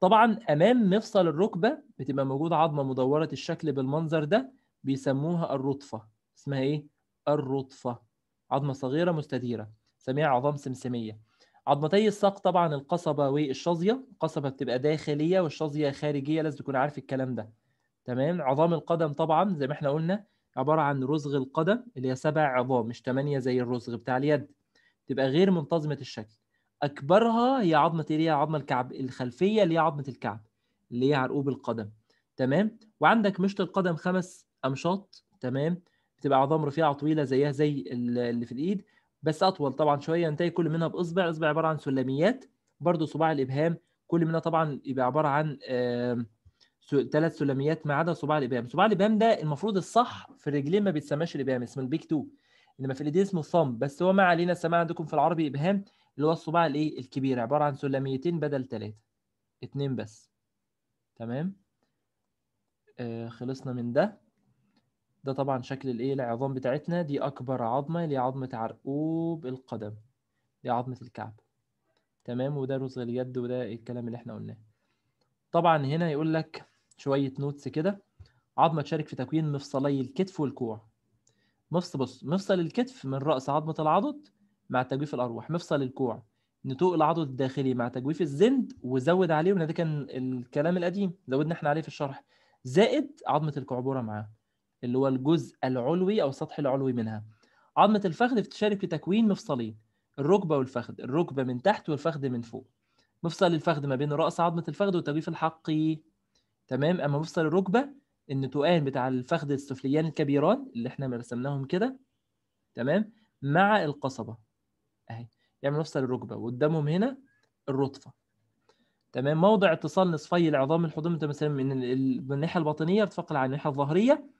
طبعا امام مفصل الركبه بتبقى موجوده عظمه مدوره الشكل بالمنظر ده بيسموها الرطفه اسمها ايه الرطفه عظمه صغيره مستديره سميها عظام سمسميه عظمتي الساق طبعا القصبه والشظيه القصبه بتبقى داخليه والشظيه خارجيه لازم تكون عارف الكلام ده تمام عظام القدم طبعا زي ما احنا قلنا عباره عن رزغ القدم اللي هي سبع عظام مش ثمانيه زي الرزغ بتاع اليد تبقى غير منتظمه الشكل اكبرها هي عظمه إيه؟ اللي هي عظمه الكعب الخلفيه اللي هي عظمه الكعب اللي هي عرقوب القدم تمام وعندك مشط القدم خمس امشاط تمام بتبقى عظام رفيعه طويله زيها زي اللي في الايد بس اطول طبعا شويه ينتهي كل منها باصبع اصبع عباره عن سلميات برضو صباع الابهام كل منها طبعا يبقى عباره عن ثلاث سلميات ما عدا صباع الابهام صباع الابهام ده المفروض الصح في الرجلين ما بيتسماش الابهام اسمه البيك تو انما في الايدين اسمه الثامب بس هو ما علينا السماع عندكم في العربي ابهام اللي هو الصباع الايه الكبير عباره عن سلميتين بدل ثلاثه اثنين بس تمام آه خلصنا من ده ده طبعا شكل الايه العظام بتاعتنا دي اكبر عظمه اللي هي عظمه عرقوب القدم دي عظمه الكعب تمام وده رزغ اليد وده الكلام اللي احنا قلناه طبعا هنا يقول لك شويه نوتس كده عظمه تشارك في تكوين مفصلي الكتف والكوع مفصل بص مفصل الكتف من راس عظمه العضد مع تجويف الارواح مفصل الكوع نتوء العضد الداخلي مع تجويف الزند وزود عليه وده كان الكلام القديم زودنا احنا عليه في الشرح زائد عظمه الكعبوره معاه اللي هو الجزء العلوي او السطح العلوي منها عظمه الفخذ بتشارك في تكوين مفصلين الركبه والفخذ الركبه من تحت والفخذ من فوق مفصل الفخذ ما بين راس عظمه الفخذ والتجويف الحقي تمام اما مفصل الركبه تقان بتاع الفخذ السفليان الكبيران اللي احنا رسمناهم كده تمام مع القصبه اهي يعمل يعني مفصل الركبه وقدامهم هنا الرطفه تمام موضع اتصال نصفي العظام الحضن مثلا من الناحيه الباطنيه بتفقل على الناحيه الظهريه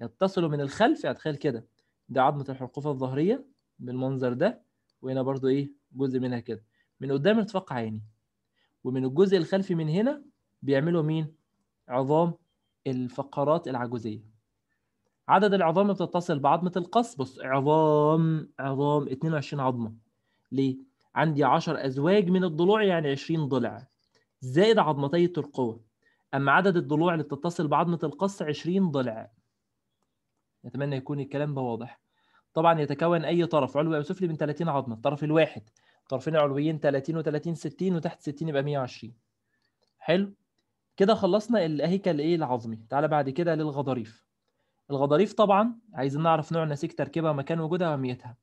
يتصلوا من الخلف يعني تخيل كده ده عظمه الحرقوفه الظهريه بالمنظر ده وهنا برضو ايه جزء منها كده من قدام ارتفاق عيني ومن الجزء الخلفي من هنا بيعملوا مين عظام الفقرات العجوزية عدد العظام بتتصل بعظمة القص بص عظام عظام 22 عظمة ليه؟ عندي 10 أزواج من الضلوع يعني 20 ضلع زائد عظمتي الترقوة أما عدد الضلوع اللي بتتصل بعظمة القص 20 ضلع نتمنى يكون الكلام ده واضح طبعا يتكون أي طرف علوي أو سفلي من 30 عظمة الطرف الواحد طرفين علويين 30 و30 60 وتحت 60 يبقى 120 حلو كده خلصنا الهيكل ايه العظمي تعالى بعد كده للغضاريف الغضاريف طبعا عايزين نعرف نوع النسيج تركيبها مكان وجودها واهميتها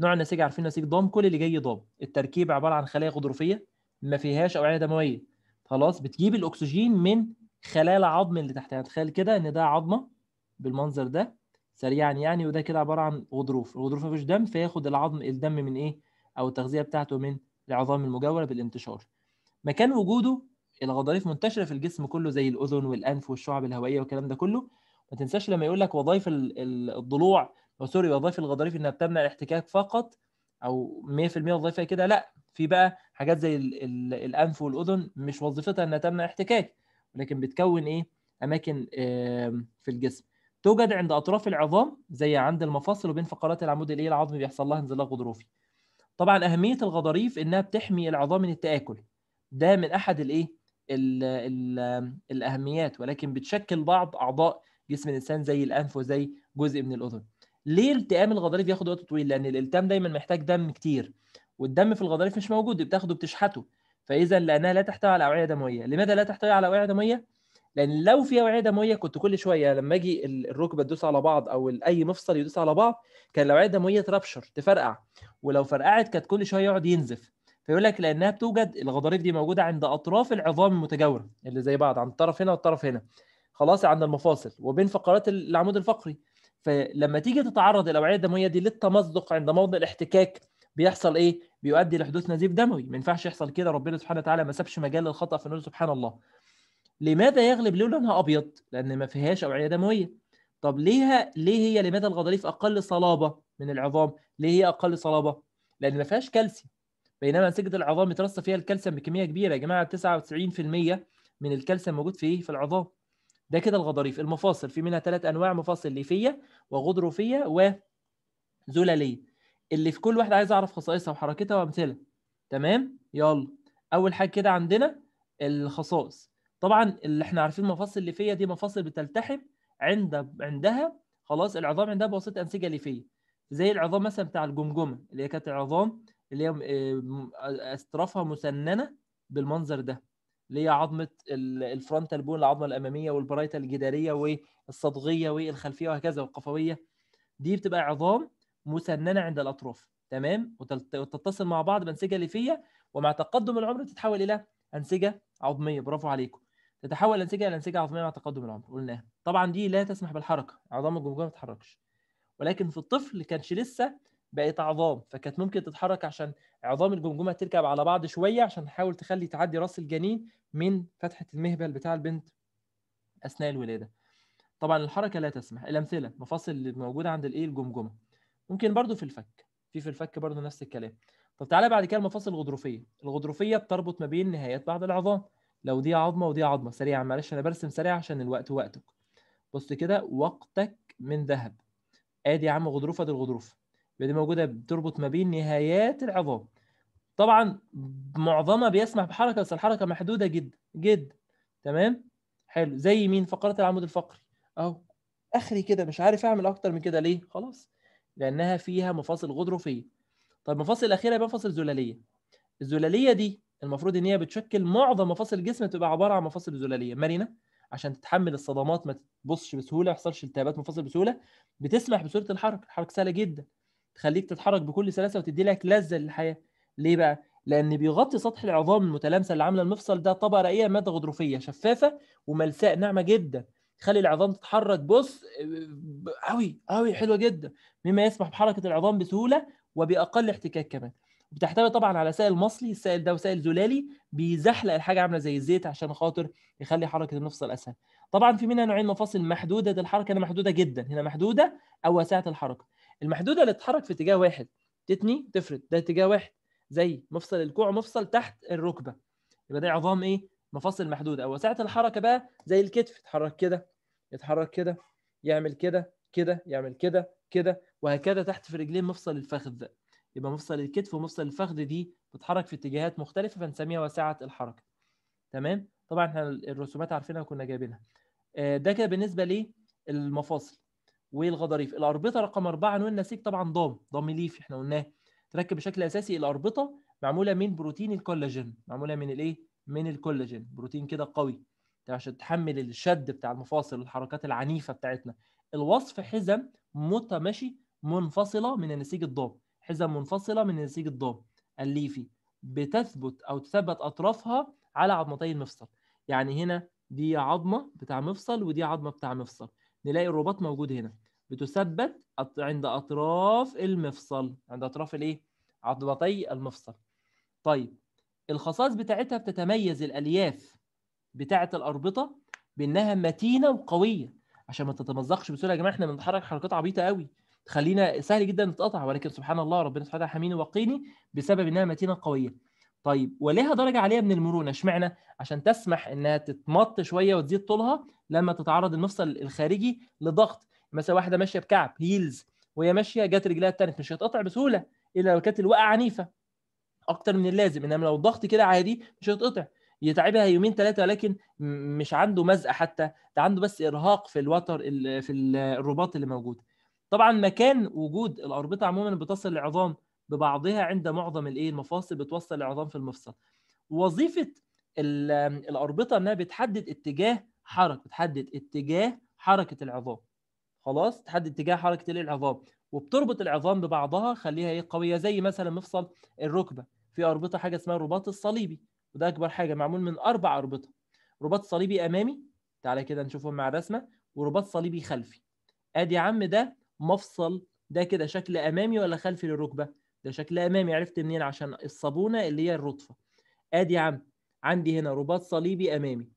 نوع النسيج عارفين نسيج ضام كل اللي جاي ضام التركيب عباره عن خلايا غضروفيه ما فيهاش اوعيه يعني دمويه خلاص بتجيب الاكسجين من خلايا العظم اللي تحتها تخيل كده ان ده عظمه بالمنظر ده سريعا يعني وده كده عباره عن غضروف الغضروف ما دم فياخد العظم الدم من ايه او التغذيه بتاعته من العظام المجاوره بالانتشار مكان وجوده الغضاريف منتشره في الجسم كله زي الاذن والانف والشعب الهوائيه والكلام ده كله ما تنساش لما يقول لك وظائف الضلوع او سوري وظائف الغضاريف انها بتمنع الاحتكاك فقط او 100% وظيفتها كده لا في بقى حاجات زي الانف والاذن مش وظيفتها انها تمنع الاحتكاك ولكن بتكون ايه اماكن في الجسم توجد عند اطراف العظام زي عند المفاصل وبين فقرات العمود الايه العظمي بيحصل لها انزلاق غضروفي طبعا اهميه الغضاريف انها بتحمي العظام من التاكل ده من احد الايه ال ال الاهميات ولكن بتشكل بعض اعضاء جسم الانسان زي الانف وزي جزء من الاذن ليه التئام الغضاريف بياخد وقت طويل لان الالتام دايما محتاج دم كتير والدم في الغضاريف مش موجود بتاخده بتشحته فاذا لانها لا تحتوي على اوعيه دمويه لماذا لا تحتوي على اوعيه دمويه لان لو في اوعيه دمويه كنت كل شويه لما اجي الركبه تدوس على بعض او اي مفصل يدوس على بعض كان الاوعيه الدمويه تربشر تفرقع ولو فرقعت كانت كل شويه يقعد ينزف فيقول لك لانها بتوجد الغضاريف دي موجوده عند اطراف العظام المتجاوره اللي زي بعض عند الطرف هنا والطرف هنا خلاص عند المفاصل وبين فقرات العمود الفقري فلما تيجي تتعرض الاوعيه الدمويه دي للتمزق عند موضع الاحتكاك بيحصل ايه؟ بيؤدي لحدوث نزيف دموي، ما ينفعش يحصل كده ربنا سبحانه وتعالى ما سابش مجال للخطا فنقول سبحان الله. لماذا يغلب ليه لونها ابيض؟ لان ما فيهاش اوعيه دمويه. طب ليها ليه هي لماذا الغضاريف اقل صلابه من العظام؟ ليه هي اقل صلابه؟ لان ما فيهاش كالسيوم. بينما انسجه العظام يترصى فيها الكالسيوم بكميه كبيره يا جماعه 99% من الكالسيوم موجود في ايه في العظام ده كده الغضاريف المفاصل في منها ثلاث انواع مفاصل ليفيه وغضروفيه وزلاليه. اللي في كل واحده عايز اعرف خصائصها وحركتها وامثله تمام يلا اول حاجه كده عندنا الخصائص طبعا اللي احنا عارفين المفاصل الليفيه دي مفاصل بتلتحم عند عندها خلاص العظام عندها بواسطه انسجه ليفيه زي العظام مثلا بتاع الجمجمه اللي هي كانت العظام اللي هي آه، اطرافها مسننه بالمنظر ده اللي هي عظمه الفرونتال بون العظمه الاماميه والبرايتال الجداريه والصدغيه والخلفيه وهكذا والقفويه دي بتبقى عظام مسننه عند الاطراف تمام وتتصل مع بعض بانسجه ليفيه ومع تقدم العمر تتحول الى انسجه عظميه برافو عليكم تتحول الانسجه الى انسجه عظميه مع تقدم العمر قلناها طبعا دي لا تسمح بالحركه عظام الجمجمه ما تتحركش ولكن في الطفل كانش لسه بقت عظام فكانت ممكن تتحرك عشان عظام الجمجمه تركب على بعض شويه عشان تحاول تخلي تعدي راس الجنين من فتحه المهبل بتاع البنت اثناء الولاده طبعا الحركه لا تسمح الامثله مفاصل اللي موجوده عند الايه الجمجمه ممكن برضو في الفك في في الفك برضو نفس الكلام طب تعالى بعد كده المفاصل الغضروفيه الغضروفيه بتربط ما بين نهايات بعض العظام لو دي عظمه ودي عظمه سريعا معلش انا برسم سريع عشان الوقت وقتك بص كده وقتك من ذهب ادي يا عم غضروفه دي الغضروفه دي موجوده بتربط ما بين نهايات العظام طبعا معظمها بيسمح بحركه بس الحركه محدوده جدا جدا تمام حلو زي مين فقره العمود الفقري اهو اخري كده مش عارف اعمل اكتر من كده ليه خلاص لانها فيها مفاصل غضروفيه طب المفاصل الاخيره يبقى مفاصل زلاليه الزلاليه دي المفروض ان هي بتشكل معظم مفاصل الجسم تبقى عباره عن مفاصل زلاليه مرنه عشان تتحمل الصدمات ما تبصش بسهوله ما يحصلش التهابات مفاصل بسهوله بتسمح بسهوله الحركه الحركه سهله جدا تخليك تتحرك بكل سلاسه وتدي لك لذه للحياه ليه بقى لان بيغطي سطح العظام المتلامسه اللي عامله المفصل ده طبقه رقيقه ماده غضروفيه شفافه وملساء ناعمه جدا تخلي العظام تتحرك بص قوي قوي حلوه جدا مما يسمح بحركه العظام بسهوله وباقل احتكاك كمان بتحتوي طبعا على سائل مصلي السائل ده وسائل زلالي بيزحلق الحاجه عامله زي الزيت عشان خاطر يخلي حركه المفصل اسهل طبعا في منها نوعين مفاصل محدوده الحركه هنا محدوده جدا هنا محدوده او واسعه الحركه المحدوده اللي تتحرك في اتجاه واحد تتني تفرد ده اتجاه واحد زي مفصل الكوع مفصل تحت الركبه يبقى ده عظام ايه مفاصل محدوده او وسعه الحركه بقى زي الكتف يتحرك كده يتحرك كده يعمل كده كده يعمل كده كده وهكذا تحت في رجلين مفصل الفخذ يبقى مفصل الكتف ومفصل الفخذ دي بتتحرك في اتجاهات مختلفه فنسميها وسعه الحركه تمام طبعا احنا الرسومات عارفينها وكنا جايبينها آه، ده كده بالنسبه للمفاصل والغضاريف الاربطه رقم اربعه عنوان النسيج طبعا ضام ضام ليف احنا قلناه تركب بشكل اساسي الاربطه معموله من بروتين الكولاجين معموله من الايه من الكولاجين بروتين كده قوي عشان تحمل الشد بتاع المفاصل والحركات العنيفه بتاعتنا الوصف حزم متماشي منفصله من النسيج الضام حزم منفصله من النسيج الضام الليفي بتثبت او تثبت اطرافها على عظمتي المفصل يعني هنا دي عظمه بتاع مفصل ودي عظمه بتاع مفصل نلاقي الرباط موجود هنا بتثبت عند اطراف المفصل عند اطراف الايه عضلتي المفصل طيب الخصائص بتاعتها بتتميز الالياف بتاعه الاربطه بانها متينه وقويه عشان ما تتمزقش بسهوله يا جماعه احنا بنتحرك حركات عبيطه قوي تخلينا سهل جدا نتقطع ولكن سبحان الله ربنا سبحانه حميني وقيني بسبب انها متينه قويه طيب ولها درجه عاليه من المرونه اشمعنى عشان تسمح انها تتمط شويه وتزيد طولها لما تتعرض المفصل الخارجي لضغط مثلا واحده ماشيه بكعب هيلز وهي ماشيه جت رجلها اتنت مش هتقطع بسهوله الا لو كانت الوقعه عنيفه اكتر من اللازم انما لو ضغط كده عادي مش هتقطع يتعبها يومين ثلاثه ولكن مش عنده مزق حتى ده عنده بس ارهاق في الوتر في الرباط اللي موجود طبعا مكان وجود الاربطه عموما بتصل العظام ببعضها عند معظم الايه المفاصل بتوصل العظام في المفصل وظيفه الاربطه انها بتحدد اتجاه حركه بتحدد اتجاه حركه العظام خلاص تحدد اتجاه حركه العظام وبتربط العظام ببعضها خليها ايه قويه زي مثلا مفصل الركبه في اربطه حاجه اسمها الرباط الصليبي وده اكبر حاجه معمول من اربع اربطه رباط صليبي امامي تعالى كده نشوفهم مع الرسمه ورباط صليبي خلفي ادي يا عم ده مفصل ده كده شكل امامي ولا خلفي للركبه ده شكل امامي عرفت منين عشان الصابونه اللي هي الرطفه ادي يا عم عندي هنا رباط صليبي امامي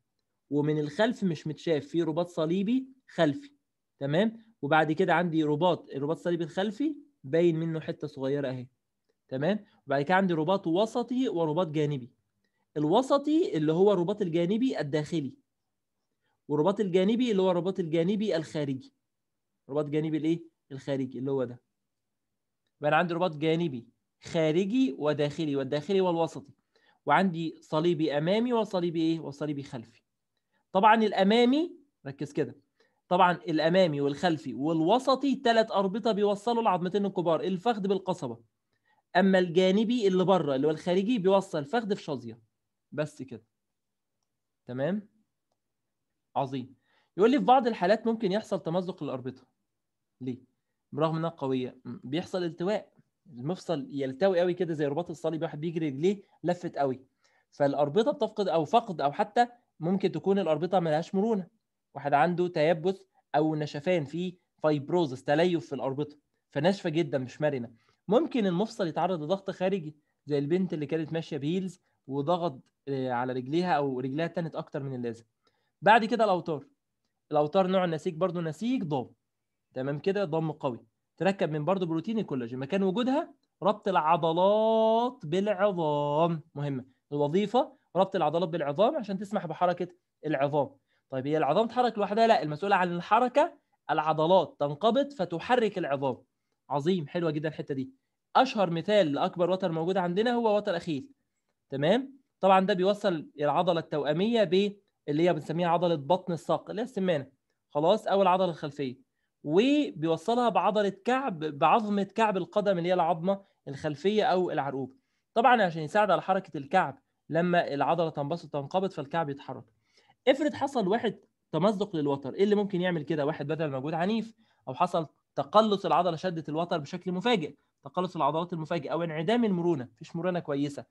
ومن الخلف مش متشاف في رباط صليبي خلفي تمام وبعد كده عندي رباط الرباط الصليبي الخلفي باين منه حته صغيره اهي تمام وبعد كده عندي رباط وسطي ورباط جانبي الوسطي اللي هو الرباط الجانبي الداخلي والرباط الجانبي اللي هو الرباط الجانبي الخارجي رباط جانبي الايه الخارجي اللي هو ده يبقى انا عندي رباط جانبي خارجي وداخلي والداخلي والوسطي وعندي صليبي امامي وصليبي ايه وصليبي خلفي طبعا الامامي ركز كده طبعا الامامي والخلفي والوسطي ثلاث اربطه بيوصلوا العظمتين الكبار الفخذ بالقصبه اما الجانبي اللي بره اللي هو الخارجي بيوصل فخذ في شظيه بس كده تمام عظيم يقول لي في بعض الحالات ممكن يحصل تمزق للاربطه ليه برغم انها قويه بيحصل التواء المفصل يلتوي قوي كده زي رباط الصليب واحد بيجري رجليه لفت قوي فالاربطه بتفقد او فقد او حتى ممكن تكون الاربطه ملهاش مرونه واحد عنده تيبس او نشفان في فايبروزس تليف في الاربطه فناشفه جدا مش مرنه ممكن المفصل يتعرض لضغط خارجي زي البنت اللي كانت ماشيه بهيلز وضغط آه، على رجليها او رجليها تنت اكتر من اللازم بعد كده الاوتار الاوتار نوع النسيج برضو نسيج ضام تمام كده ضم قوي تركب من برضو بروتين الكولاجين مكان وجودها ربط العضلات بالعظام مهمه الوظيفه ربط العضلات بالعظام عشان تسمح بحركه العظام طيب هي العظام تحرك لوحدها لا المسؤوله عن الحركه العضلات تنقبض فتحرك العظام عظيم حلوه جدا الحته دي اشهر مثال لاكبر وتر موجود عندنا هو وتر اخيل تمام طبعا ده بيوصل العضله التواميه ب اللي هي بنسميها عضله بطن الساق اللي هي السمانه خلاص او العضله الخلفيه وبيوصلها بعضله كعب بعظمه كعب القدم اللي هي العظمه الخلفيه او العرقوبه طبعا عشان يساعد على حركه الكعب لما العضله تنبسط تنقبض فالكعب يتحرك افرض حصل واحد تمزق للوتر ايه اللي ممكن يعمل كده واحد بدل مجهود عنيف او حصل تقلص العضله شدت الوتر بشكل مفاجئ تقلص العضلات المفاجئ او انعدام المرونه مفيش مرونه كويسه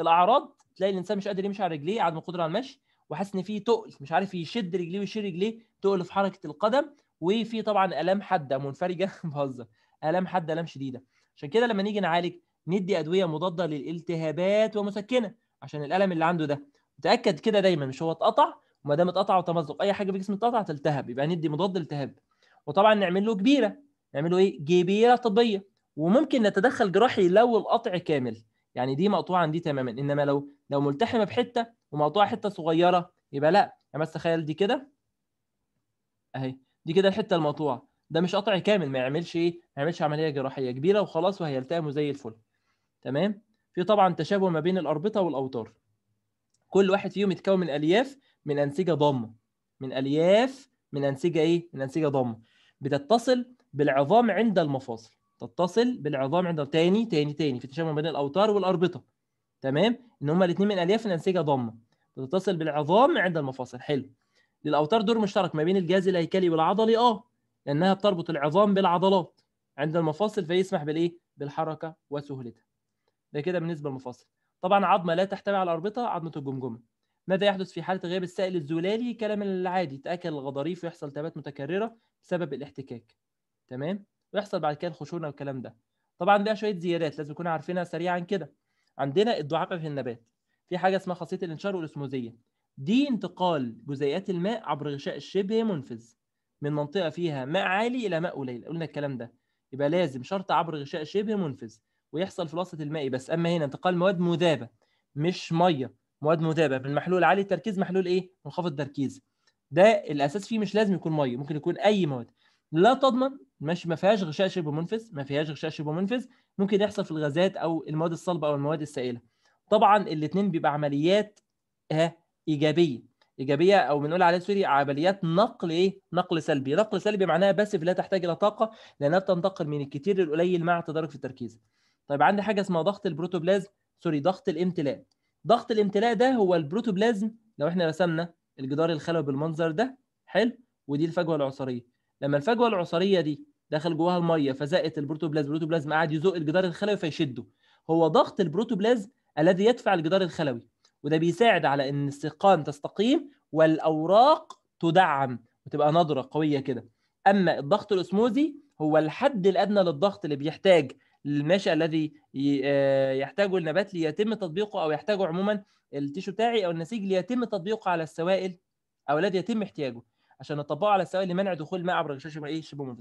الاعراض تلاقي الانسان مش قادر يمشي على رجليه عدم القدره على المشي وحاسس ان في تقل مش عارف يشد رجليه ويشيل رجليه تقل في حركه القدم وفي طبعا الام حاده منفرجه بهزر الام حاده الام شديده عشان كده لما نيجي نعالج ندي ادويه مضاده للالتهابات ومسكنه عشان الالم اللي عنده ده تاكد كده دايما مش هو اتقطع وما دام اتقطع وتمزق اي حاجه في الجسم اتقطع تلتهب يبقى ندي مضاد التهاب وطبعا نعمل له كبيره نعمل له ايه جبيره طبيه وممكن نتدخل جراحي لو القطع كامل يعني دي مقطوعه عندي تماما انما لو لو ملتحمه بحته ومقطوعه حته صغيره يبقى لا يعني بس تخيل دي كده اهي دي كده الحته المقطوعه ده مش قطع كامل ما يعملش ايه ما يعملش عمليه جراحيه كبيره وخلاص وهيلتئم زي الفل تمام في طبعا تشابه ما بين الاربطه والاوتار كل واحد فيهم يتكون من الياف من انسجه ضامه من الياف من انسجه ايه من انسجه ضامه بتتصل بالعظام عند المفاصل تتصل بالعظام عند تاني تاني تاني في تشابه بين الاوتار والاربطه تمام ان هما الاثنين من الياف من انسجه ضامه بتتصل بالعظام عند المفاصل حلو للاوتار دور مشترك ما بين الجهاز الهيكلي والعضلي اه لانها بتربط العظام بالعضلات عند المفاصل فيسمح بالايه بالحركه وسهولتها ده كده بالنسبه للمفاصل طبعا عظمه لا تحتوي على اربطه عظمه الجمجمه ماذا يحدث في حالة غياب السائل الزلالي كلام العادي تأكل الغضاريف ويحصل تبات متكررة بسبب الاحتكاك تمام ويحصل بعد كده الخشونة والكلام ده طبعا بقى شوية زيادات لازم نكون عارفينها سريعا كده عندنا الدعابة في النبات في حاجة اسمها خاصية الانشار والاسموزية دي انتقال جزيئات الماء عبر غشاء شبه منفذ من منطقة فيها ماء عالي إلى ماء قليل قلنا الكلام ده يبقى لازم شرط عبر غشاء شبه منفذ ويحصل في الوسط المائي بس أما هنا انتقال مواد مذابة مش مية مواد مذابه بالمحلول عالي التركيز محلول ايه منخفض التركيز ده الاساس فيه مش لازم يكون ميه ممكن يكون اي مواد لا تضمن ماشي ما فيهاش غشاء شبه منفذ ما فيهاش غشاء شبه منفذ ممكن يحصل في الغازات او المواد الصلبه او المواد السائله طبعا الاثنين بيبقى عمليات ها آه، ايجابيه ايجابيه او بنقول عليها سوري عمليات نقل ايه نقل سلبي نقل سلبي معناها باسف لا تحتاج الى طاقه لانها بتنتقل من الكتير للقليل مع تدرج في التركيز طيب عندي حاجه اسمها ضغط البروتوبلازم سوري ضغط الامتلاء ضغط الامتلاء ده هو البروتوبلازم لو احنا رسمنا الجدار الخلوي بالمنظر ده حلو ودي الفجوه العصريه لما الفجوه العصريه دي دخل جواها الميه فزقت البروتوبلازم البروتوبلازم قعد يزق الجدار الخلوي فيشده هو ضغط البروتوبلازم الذي يدفع الجدار الخلوي وده بيساعد على ان السقان تستقيم والاوراق تدعم وتبقى نضره قويه كده اما الضغط الاسموزي هو الحد الادنى للضغط اللي بيحتاج الماشئ الذي آه، يحتاجه النبات ليتم تطبيقه او يحتاجه عموما التيشو بتاعي او النسيج ليتم تطبيقه على السوائل او الذي يتم احتياجه عشان نطبقه على السوائل لمنع دخول الماء عبر الغشاش ايه شبه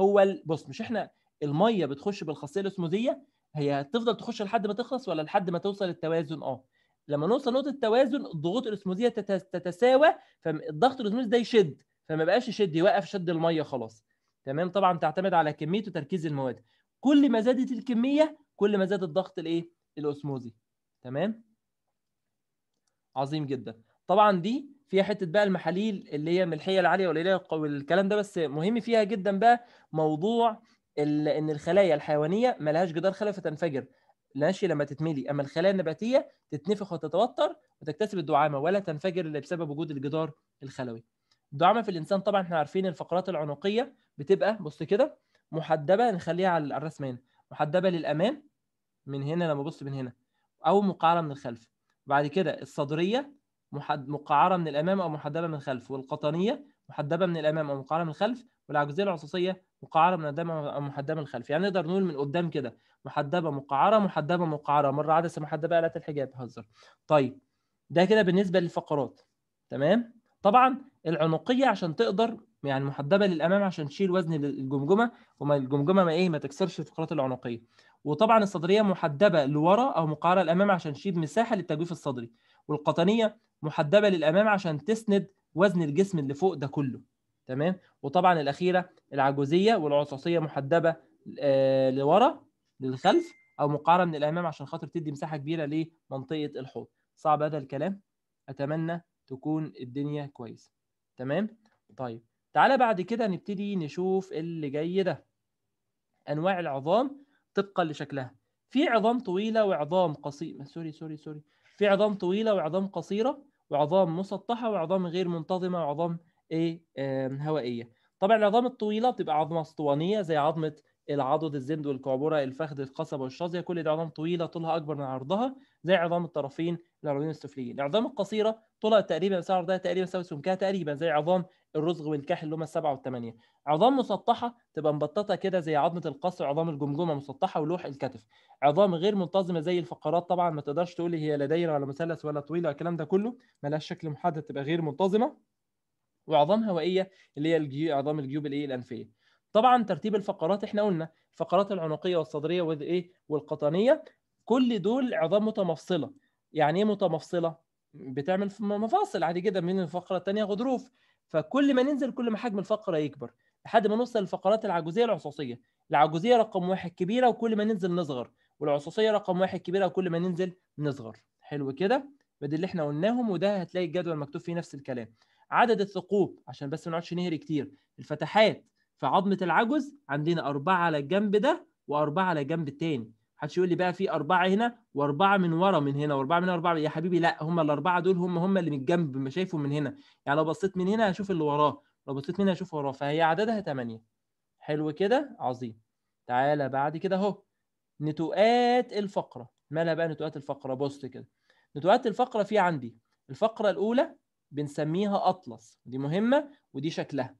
هو بص مش احنا الميه بتخش بالخاصيه الاسموزيه هي هتفضل تخش لحد ما تخلص ولا لحد ما توصل للتوازن اه لما نوصل نقطه التوازن الضغوط الاسموزيه تتساوى فالضغط الاسموزي ده يشد فما بقاش يشد يوقف شد الميه خلاص تمام طبعا تعتمد على كميه وتركيز المواد كل ما زادت الكميه كل ما زاد الضغط الايه الاسموزي تمام عظيم جدا طبعا دي فيها حته بقى المحاليل اللي هي ملحيه العاليه والقليله والكلام ده بس مهم فيها جدا بقى موضوع ان الخلايا الحيوانيه ما لهاش جدار خلوي فتنفجر ماشي لما تتملي اما الخلايا النباتيه تتنفخ وتتوتر وتكتسب الدعامه ولا تنفجر الا بسبب وجود الجدار الخلوي الدعامه في الانسان طبعا احنا عارفين الفقرات العنقيه بتبقى بص كده محدبه نخليها على الرسمه هنا محدبه للامام من هنا لما ابص من هنا او مقعره من الخلف بعد كده الصدريه محد... مقعره من الامام او محدبه من الخلف والقطنيه محدبه من الامام او مقعره من الخلف والعجزيه العصصيه مقعره من الامام او محدبه من الخلف يعني نقدر نقول من قدام كده محدبه مقعره محدبه مقعره مره عدسه محدبه آلة الحجاب هزر طيب ده كده بالنسبه للفقرات تمام طبعا العنقيه عشان تقدر يعني محدبه للامام عشان تشيل وزن الجمجمه وما الجمجمه ما ايه ما تكسرش الفقرات العنقيه وطبعا الصدريه محدبه لورا او مقعره للامام عشان تشيل مساحه للتجويف الصدري والقطنيه محدبه للامام عشان تسند وزن الجسم اللي فوق ده كله تمام وطبعا الاخيره العجوزيه والعصاصيه محدبه آه، لورا للخلف او مقعره من الامام عشان خاطر تدي مساحه كبيره لمنطقه الحوض صعب هذا الكلام اتمنى تكون الدنيا كويسه تمام طيب تعالى بعد كده نبتدي نشوف اللي جاي ده انواع العظام طبقا لشكلها في عظام طويله وعظام قصيره سوري سوري سوري في عظام طويله وعظام قصيره وعظام مسطحه وعظام غير منتظمه وعظام ايه هوائيه طبعا العظام الطويله بتبقى عظمه اسطوانيه زي عظمه العضد الزند والكعبره الفخذ القصبه والشظيه كل دي عظام طويله طولها اكبر من عرضها زي عظام الطرفين العروضين السفليين العظام القصيره طولها تقريبا سعر عرضها تقريبا يساوي سمكها تقريبا زي عظام الرزغ والكحل اللي هم السبعه والثمانيه عظام مسطحه تبقى مبططه كده زي عظمه القصر عظام الجمجمه مسطحه ولوح الكتف عظام غير منتظمه زي الفقرات طبعا ما تقدرش تقول هي لا دايره ولا مثلث ولا طويله الكلام ده كله ملهاش شكل محدد تبقى غير منتظمه وعظام هوائيه اللي هي عظام الجيوب الايه الانفيه طبعا ترتيب الفقرات احنا قلنا الفقرات العنقيه والصدريه ايه والقطنيه كل دول عظام متمفصله يعني ايه متمفصله بتعمل مفاصل عادي جدا من الفقره الثانيه غضروف فكل ما ننزل كل ما حجم الفقره يكبر لحد ما نوصل للفقرات العجوزيه العصوصيه العجوزيه رقم واحد كبيره وكل ما ننزل نصغر والعصوصيه رقم واحد كبيره وكل ما ننزل نصغر حلو كده بدل اللي احنا قلناهم وده هتلاقي الجدول مكتوب فيه نفس الكلام عدد الثقوب عشان بس ما نقعدش نهري كتير الفتحات في عظمه العجز عندنا اربعه على الجنب ده واربعه على الجنب التاني محدش يقول لي بقى في اربعه هنا واربعه من ورا من هنا واربعه من هنا واربعه يا حبيبي لا هم الاربعه دول هم هم اللي من الجنب ما شايفهم من هنا يعني لو بصيت من هنا هشوف اللي وراه لو بصيت من هنا هشوف وراه فهي عددها 8 حلو كده عظيم تعالى بعد كده اهو نتوءات الفقره مالها بقى نتوءات الفقره بص كده نتوءات الفقره في عندي الفقره الاولى بنسميها اطلس دي مهمه ودي شكلها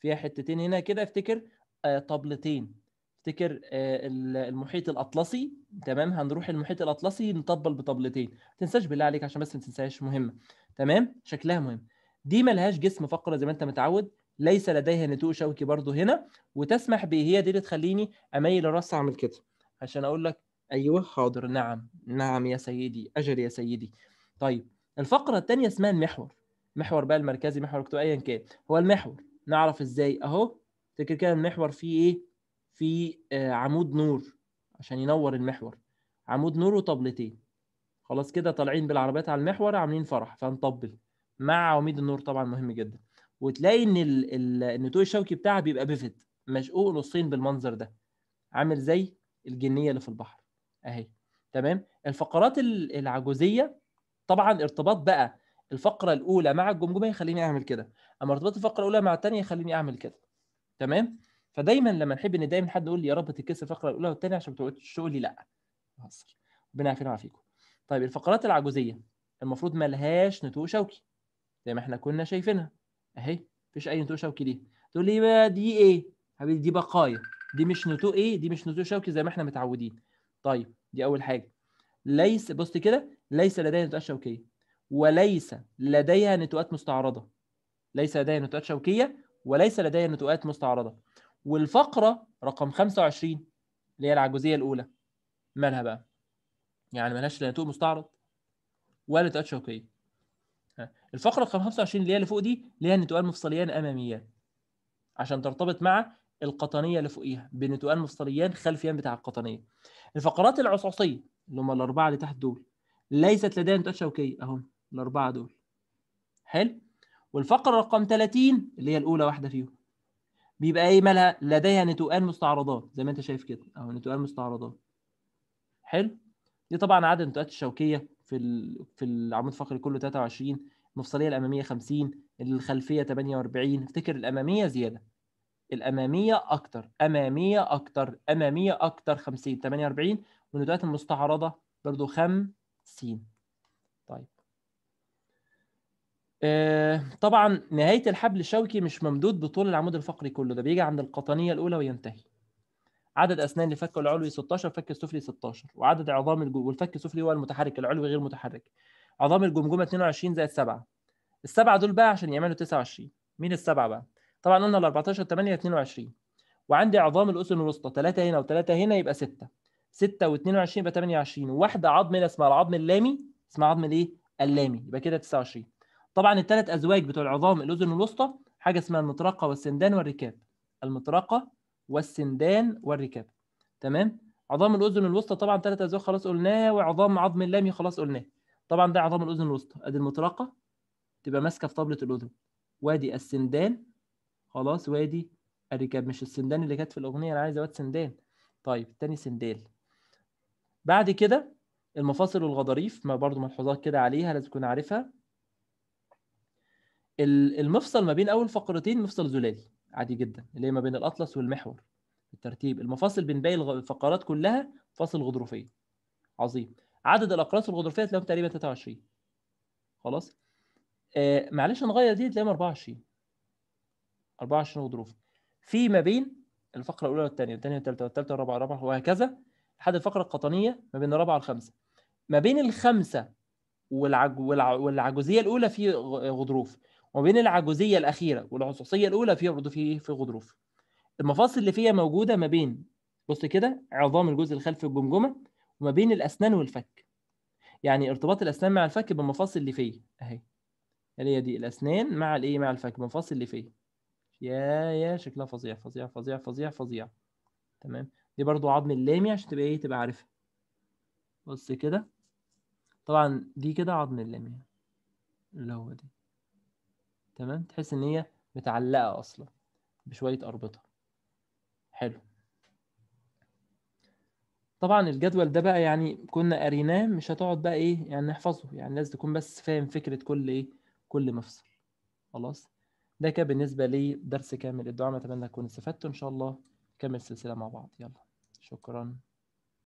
فيها حتتين هنا كده افتكر آه، طبلتين افتكر آه، المحيط الاطلسي تمام هنروح المحيط الاطلسي نطبل بطبلتين ما تنساش بالله عليك عشان بس ما تنساهاش مهمه تمام شكلها مهم دي ملهاش جسم فقره زي ما انت متعود ليس لديها نتوء شوكي برضو هنا وتسمح بي هي دي اللي تخليني اميل الراس اعمل كده عشان اقول لك ايوه حاضر نعم نعم يا سيدي اجل يا سيدي طيب الفقره الثانيه اسمها المحور محور بقى المركزي محور ايا كان هو المحور نعرف ازاي اهو تفتكر كده المحور فيه ايه فيه آه، عمود نور عشان ينور المحور عمود نور وطبلتين خلاص كده طالعين بالعربيات على المحور عاملين فرح فنطبل مع عواميد النور طبعا مهم جدا وتلاقي ان النتوء الشوكي بتاعها بيبقى بيفت مشقوق نصين بالمنظر ده عامل زي الجنيه اللي في البحر اهي تمام الفقرات العجوزيه طبعا ارتباط بقى الفقره الاولى مع الجمجمه يخليني اعمل كده اما ارتباط الفقره الاولى مع الثانيه يخليني اعمل كده تمام فدايما لما نحب ان دايما حد يقول لي يا رب تتكسر الفقره الاولى والثانيه عشان ما تقعدش تقول لي لا ربنا يعافينا ويعافيكم طيب الفقرات العجوزيه المفروض لهاش نتوء شوكي زي ما احنا كنا شايفينها اهي مفيش اي نتوء شوكي ليه تقول لي بقى دي ايه حبيبي دي بقايا دي مش نتوء ايه دي مش نتوء شوكي زي ما احنا متعودين طيب دي اول حاجه ليس بص كده ليس لدينا نتوء شوكيه وليس لديها نتوءات مستعرضه ليس لديها نتوءات شوكيه وليس لديها نتوءات مستعرضه والفقره رقم 25 اللي هي العجوزيه الاولى مالها بقى يعني مالهاش لا نتوء مستعرض ولا نتوءات شوكيه الفقره رقم 25 اللي هي اللي فوق دي ليها نتوءان مفصليان اماميان عشان ترتبط مع القطنيه اللي فوقيها بنتوءان مفصليان خلفيان بتاع القطنيه الفقرات العصعصيه اللي هم الاربعه اللي تحت دول ليست لديها نتوءات شوكيه اهم الأربعة دول حلو والفقرة رقم 30 اللي هي الأولى واحدة فيهم بيبقى إيه مالها لديها نتوءان مستعرضات زي ما أنت شايف كده أو نتوءان مستعرضات حلو دي طبعا عدد النتوءات الشوكية في ال... في العمود الفقري كله 23 المفصلية الأمامية 50 الخلفية 48 افتكر الأمامية زيادة الأمامية أكتر أمامية أكتر أمامية أكتر 50 48 والنتوءات المستعرضة برضه 50 آه، طبعا نهايه الحبل الشوكي مش ممدود بطول العمود الفقري كله ده بيجي عند القطنيه الاولى وينتهي عدد اسنان الفك العلوي 16 الفك السفلي 16 وعدد عظام الجو... والفك السفلي هو المتحرك العلوي غير متحرك عظام الجمجمه 22 زائد 7 السبعه دول بقى عشان يعملوا 29 مين السبعه بقى طبعا قلنا ال 14 8 22 وعندي عظام الاذن الوسطى 3 هنا و3 هنا يبقى 6 6 و22 يبقى 28 وواحده عظم هنا اسمها العظم اللامي اسمها عظم الايه اللامي يبقى كده 29 طبعا الثلاث ازواج بتوع العظام الاذن الوسطى حاجه اسمها المطرقه والسندان والركاب المطرقه والسندان والركاب تمام عظام الاذن الوسطى طبعا ثلاث ازواج خلاص قلناها وعظام عظم اللامي خلاص قلناه طبعا ده عظام الاذن الوسطى ادي المطرقه تبقى ماسكه في طبله الاذن وادي السندان خلاص وادي الركاب مش السندان اللي كانت في الاغنيه انا عايز واد سندان طيب الثاني سندال بعد كده المفاصل والغضاريف ما برضو ملحوظات كده عليها لازم تكون عارفها المفصل ما بين اول فقرتين مفصل زلالي عادي جدا اللي هي ما بين الاطلس والمحور الترتيب المفاصل بين باقي الفقرات كلها فاصل غضروفيه عظيم عدد الاقراص الغضروفيه تلاقيهم تقريبا 23 خلاص آه معلش نغير دي تلاقيهم 24 24 غضروف في ما بين الفقره الاولى والثانيه والثانيه والثالثه والثالثه والرابعه والرابعه وهكذا لحد الفقره القطنيه ما بين الرابعه والخامسه ما بين الخامسه والعجوزيه الاولى في غضروف وبين العجوزيه الاخيره والعصوصيه الاولى في برضه إيه؟ في في غضروف المفاصل اللي فيها موجوده ما بين بص كده عظام الجزء الخلفي الجمجمه وما بين الاسنان والفك يعني ارتباط الاسنان مع الفك بالمفاصل اللي فيه اهي اللي هي دي الاسنان مع الايه مع الفك المفاصل اللي فيه يا يا شكلها فظيع فظيع فظيع فظيع فظيع تمام دي برضو عظم اللامي عشان تبقى ايه تبقى عارفها بص كده طبعا دي كده عظم اللامي اللي هو دي تمام تحس ان هي متعلقه اصلا بشويه اربطه حلو طبعا الجدول ده بقى يعني كنا قريناه مش هتقعد بقى ايه يعني نحفظه يعني لازم تكون بس فاهم فكره كل ايه كل مفصل خلاص ده كان بالنسبه لدرس كامل الدعاء اتمنى تكونوا استفدتوا ان شاء الله نكمل السلسله مع بعض يلا شكرا